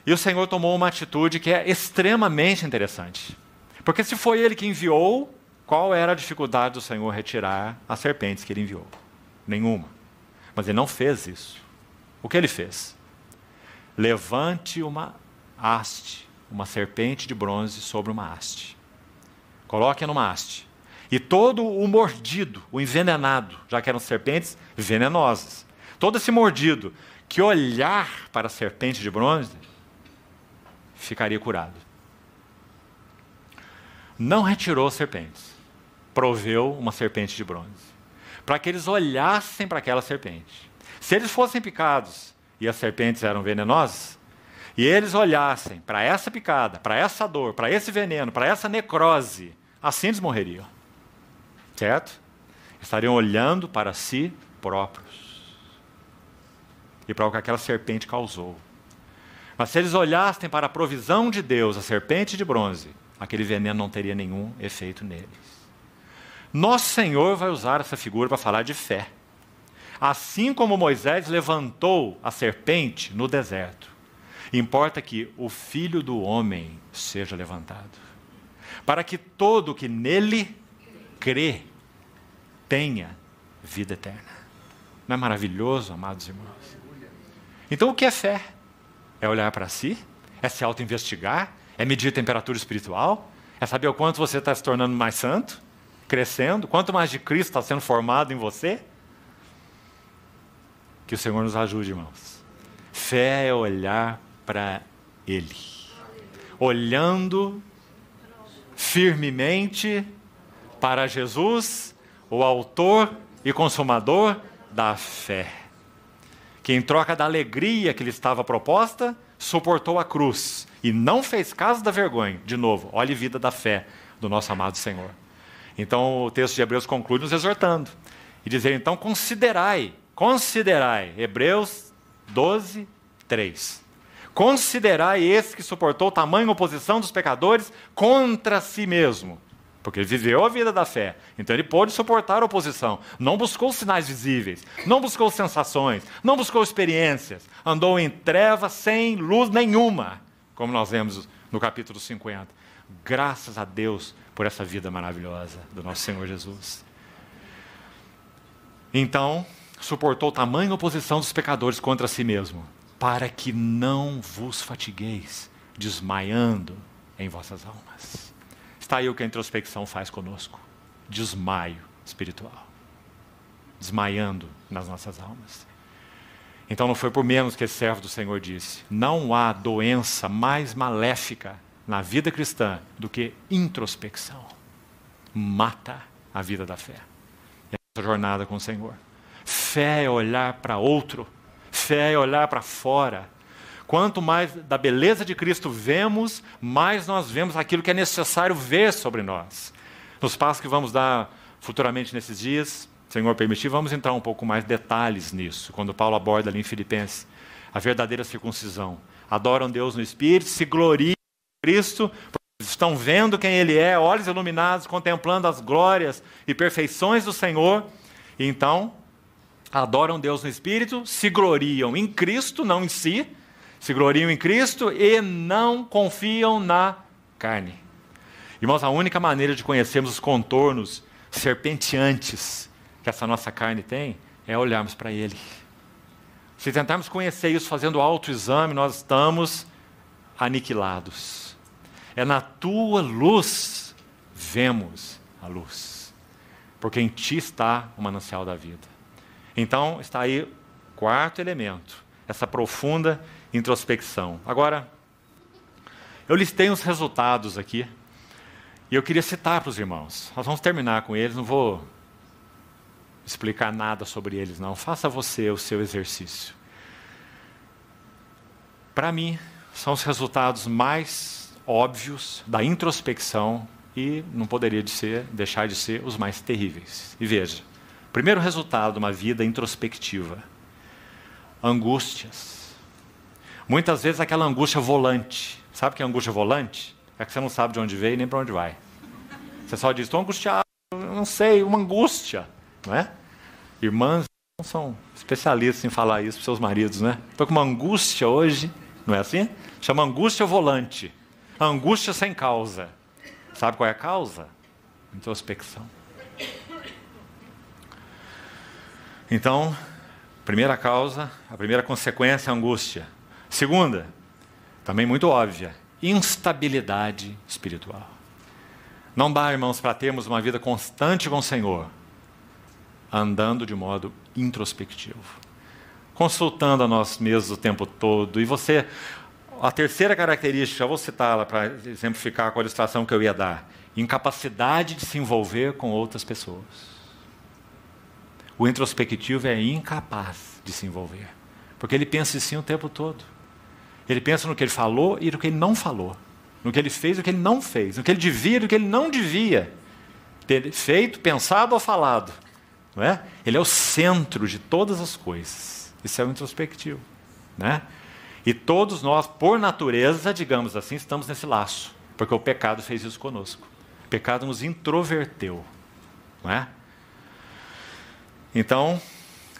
E o Senhor tomou uma atitude que é extremamente interessante. Porque se foi ele que enviou, qual era a dificuldade do Senhor retirar as serpentes que ele enviou? Nenhuma. Mas ele não fez isso. O que ele fez? Levante uma haste, uma serpente de bronze sobre uma haste. Coloque-a numa haste. E todo o mordido, o envenenado, já que eram serpentes venenosas, todo esse mordido que olhar para a serpente de bronze ficaria curado. Não retirou serpentes proveu uma serpente de bronze para que eles olhassem para aquela serpente. Se eles fossem picados e as serpentes eram venenosas, e eles olhassem para essa picada, para essa dor, para esse veneno, para essa necrose, assim eles morreriam. Certo? Estariam olhando para si próprios e para o que aquela serpente causou. Mas se eles olhassem para a provisão de Deus, a serpente de bronze, aquele veneno não teria nenhum efeito neles. Nosso Senhor vai usar essa figura para falar de fé. Assim como Moisés levantou a serpente no deserto, importa que o filho do homem seja levantado, para que todo que nele crê tenha vida eterna. Não é maravilhoso, amados irmãos? Então, o que é fé? É olhar para si? É se auto-investigar? É medir a temperatura espiritual? É saber o quanto você está se tornando mais santo? crescendo, quanto mais de Cristo está sendo formado em você. Que o Senhor nos ajude, irmãos. Fé é olhar para Ele, olhando firmemente para Jesus, o Autor e Consumador da fé, que em troca da alegria que lhe estava proposta, suportou a cruz e não fez caso da vergonha. De novo, olhe vida da fé do nosso amado Senhor. Então o texto de Hebreus conclui nos exortando e dizendo: então considerai, considerai, Hebreus 12, 3. Considerai esse que suportou tamanha oposição dos pecadores contra si mesmo. Porque ele viveu a vida da fé. Então ele pôde suportar a oposição. Não buscou sinais visíveis, não buscou sensações, não buscou experiências. Andou em trevas sem luz nenhuma, como nós vemos no capítulo 50. Graças a Deus por essa vida maravilhosa do nosso Senhor Jesus. Então, suportou tamanha oposição dos pecadores contra si mesmo, para que não vos fatigueis, desmaiando em vossas almas. Está aí o que a introspecção faz conosco: desmaio espiritual, desmaiando nas nossas almas. Então não foi por menos que esse servo do Senhor disse: Não há doença mais maléfica na vida cristã do que introspecção. Mata a vida da fé. É essa jornada com o Senhor. Fé é olhar para outro, fé é olhar para fora. Quanto mais da beleza de Cristo vemos, mais nós vemos aquilo que é necessário ver sobre nós. Nos passos que vamos dar futuramente nesses dias, Senhor permitir, vamos entrar um pouco mais detalhes nisso, quando Paulo aborda ali em Filipenses a verdadeira circuncisão. Adoram Deus no Espírito, se gloriam. Cristo, estão vendo quem Ele é, olhos iluminados, contemplando as glórias e perfeições do Senhor. E então, adoram Deus no Espírito, se gloriam em Cristo, não em si, se gloriam em Cristo e não confiam na carne. Irmãos, a única maneira de conhecermos os contornos serpenteantes que essa nossa carne tem é olharmos para Ele. Se tentarmos conhecer isso fazendo autoexame, nós estamos aniquilados. É na tua luz vemos a luz. Porque em ti está o manancial da vida. Então está aí o quarto elemento, essa profunda introspecção. Agora, eu listei uns resultados aqui e eu queria citar para os irmãos. Nós vamos terminar com eles, não vou explicar nada sobre eles, não. Faça você o seu exercício. Para mim, são os resultados mais óbvios da introspecção e não poderia de ser, deixar de ser os mais terríveis. E veja, primeiro resultado de uma vida introspectiva: angústias. Muitas vezes aquela angústia volante. Sabe o que é angústia volante? É que você não sabe de onde veio nem para onde vai. Você só diz, estou angustiado, não sei, uma angústia. Não é? Irmãs não são especialistas em falar isso para seus maridos, né? Estou com uma angústia hoje, não é assim? Chama angústia volante. Angústia sem causa. Sabe qual é a causa? Introspecção. Então, primeira causa, a primeira consequência é angústia. Segunda, também muito óbvia, instabilidade espiritual. Não dá, irmãos, para termos uma vida constante com o Senhor, andando de modo introspectivo, consultando a nós mesmos o tempo todo. E você, a terceira característica, vou citá-la para exemplificar com a ilustração que eu ia dar: incapacidade de se envolver com outras pessoas. O introspectivo é incapaz de se envolver, porque ele pensa em si o tempo todo. Ele pensa no que ele falou e no que ele não falou, no que ele fez e no que ele não fez, no que ele devia e no que ele não devia ter feito, pensado ou falado. Não é? Ele é o centro de todas as coisas. Isso é o introspectivo. Né? E todos nós, por natureza, digamos assim, estamos nesse laço, porque o pecado fez isso conosco. O pecado nos introverteu, não é? Então,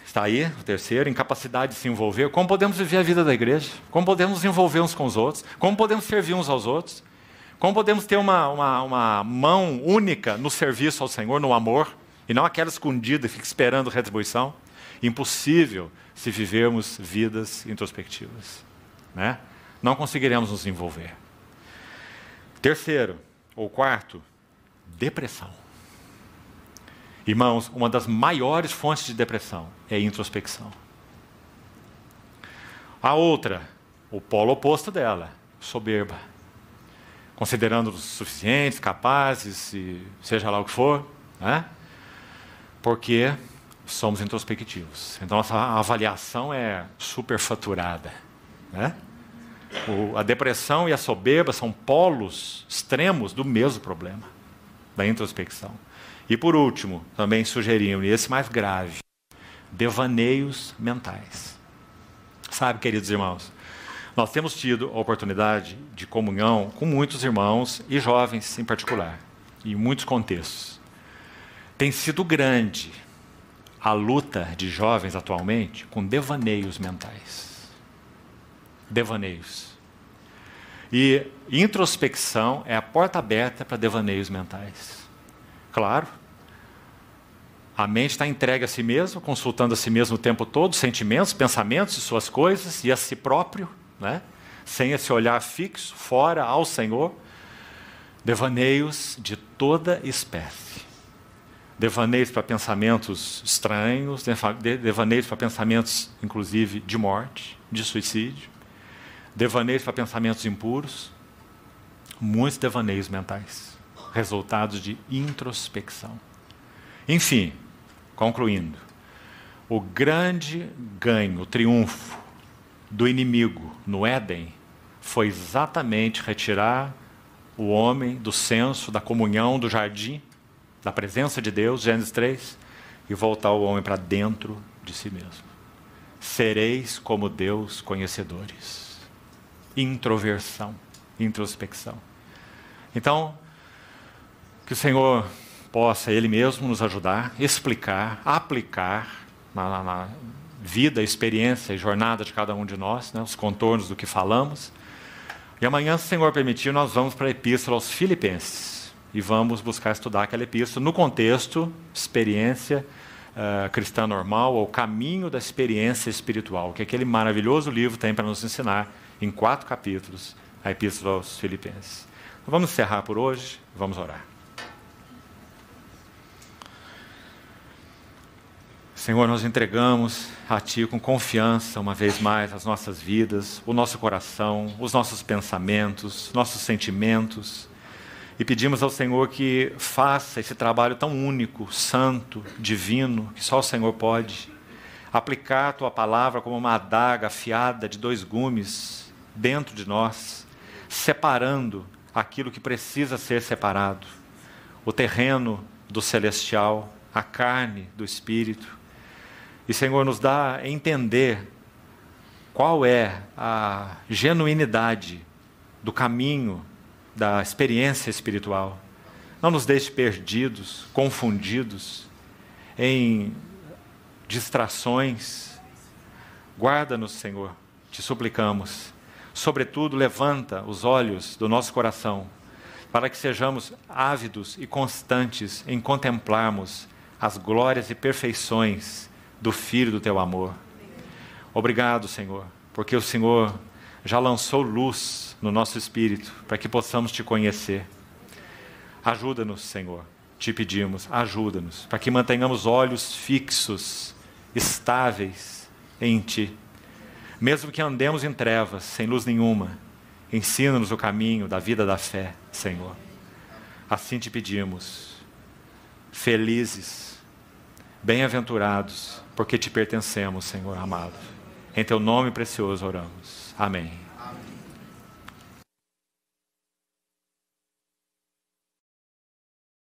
está aí o terceiro, incapacidade de se envolver. Como podemos viver a vida da igreja? Como podemos nos envolver uns com os outros? Como podemos servir uns aos outros? Como podemos ter uma, uma, uma mão única no serviço ao Senhor, no amor, e não aquela escondida que fica esperando retribuição? Impossível se vivermos vidas introspectivas. Né? Não conseguiremos nos envolver. Terceiro ou quarto, depressão. Irmãos, uma das maiores fontes de depressão é a introspecção. A outra, o polo oposto dela, soberba. Considerando-nos suficientes, capazes, e seja lá o que for, né? porque somos introspectivos. Então, nossa avaliação é superfaturada. Né? O, a depressão e a soberba são polos extremos do mesmo problema, da introspecção. E por último, também sugeriam, e esse mais grave, devaneios mentais. Sabe, queridos irmãos, nós temos tido a oportunidade de comunhão com muitos irmãos e jovens em particular, em muitos contextos. Tem sido grande a luta de jovens atualmente com devaneios mentais devaneios. E introspecção é a porta aberta para devaneios mentais. Claro, a mente está entregue a si mesma, consultando a si mesmo o tempo todo, sentimentos, pensamentos e suas coisas, e a si próprio, né? sem esse olhar fixo, fora ao Senhor. Devaneios de toda espécie. Devaneios para pensamentos estranhos, devaneios para pensamentos, inclusive, de morte, de suicídio devaneios para pensamentos impuros, muitos devaneios mentais, resultados de introspecção. Enfim, concluindo, o grande ganho, o triunfo do inimigo no Éden foi exatamente retirar o homem do senso, da comunhão, do jardim, da presença de Deus, Gênesis 3, e voltar o homem para dentro de si mesmo. Sereis como Deus conhecedores introversão, introspecção. Então, que o Senhor possa Ele mesmo nos ajudar, explicar, aplicar na, na, na vida, experiência e jornada de cada um de nós, né, os contornos do que falamos. E amanhã, se o Senhor permitir, nós vamos para a Epístola aos Filipenses e vamos buscar estudar aquela epístola no contexto, experiência uh, cristã normal, ou caminho da experiência espiritual, que é aquele maravilhoso livro tem para nos ensinar em quatro capítulos, a Epístola aos Filipenses. Então, vamos encerrar por hoje, vamos orar. Senhor, nós entregamos a Ti com confiança, uma vez mais, as nossas vidas, o nosso coração, os nossos pensamentos, nossos sentimentos. E pedimos ao Senhor que faça esse trabalho tão único, santo, divino, que só o Senhor pode. Aplicar a Tua palavra como uma adaga afiada de dois gumes dentro de nós, separando aquilo que precisa ser separado: o terreno do celestial, a carne do espírito. E, Senhor, nos dá a entender qual é a genuinidade do caminho da experiência espiritual. Não nos deixe perdidos, confundidos em distrações. Guarda-nos, Senhor, te suplicamos Sobretudo, levanta os olhos do nosso coração para que sejamos ávidos e constantes em contemplarmos as glórias e perfeições do Filho do teu amor. Obrigado, Senhor, porque o Senhor já lançou luz no nosso espírito para que possamos te conhecer. Ajuda-nos, Senhor, te pedimos, ajuda-nos, para que mantenhamos olhos fixos, estáveis em Ti. Mesmo que andemos em trevas, sem luz nenhuma, ensina-nos o caminho da vida da fé, Senhor. Assim te pedimos, felizes, bem-aventurados, porque te pertencemos, Senhor amado. Em teu nome precioso oramos. Amém.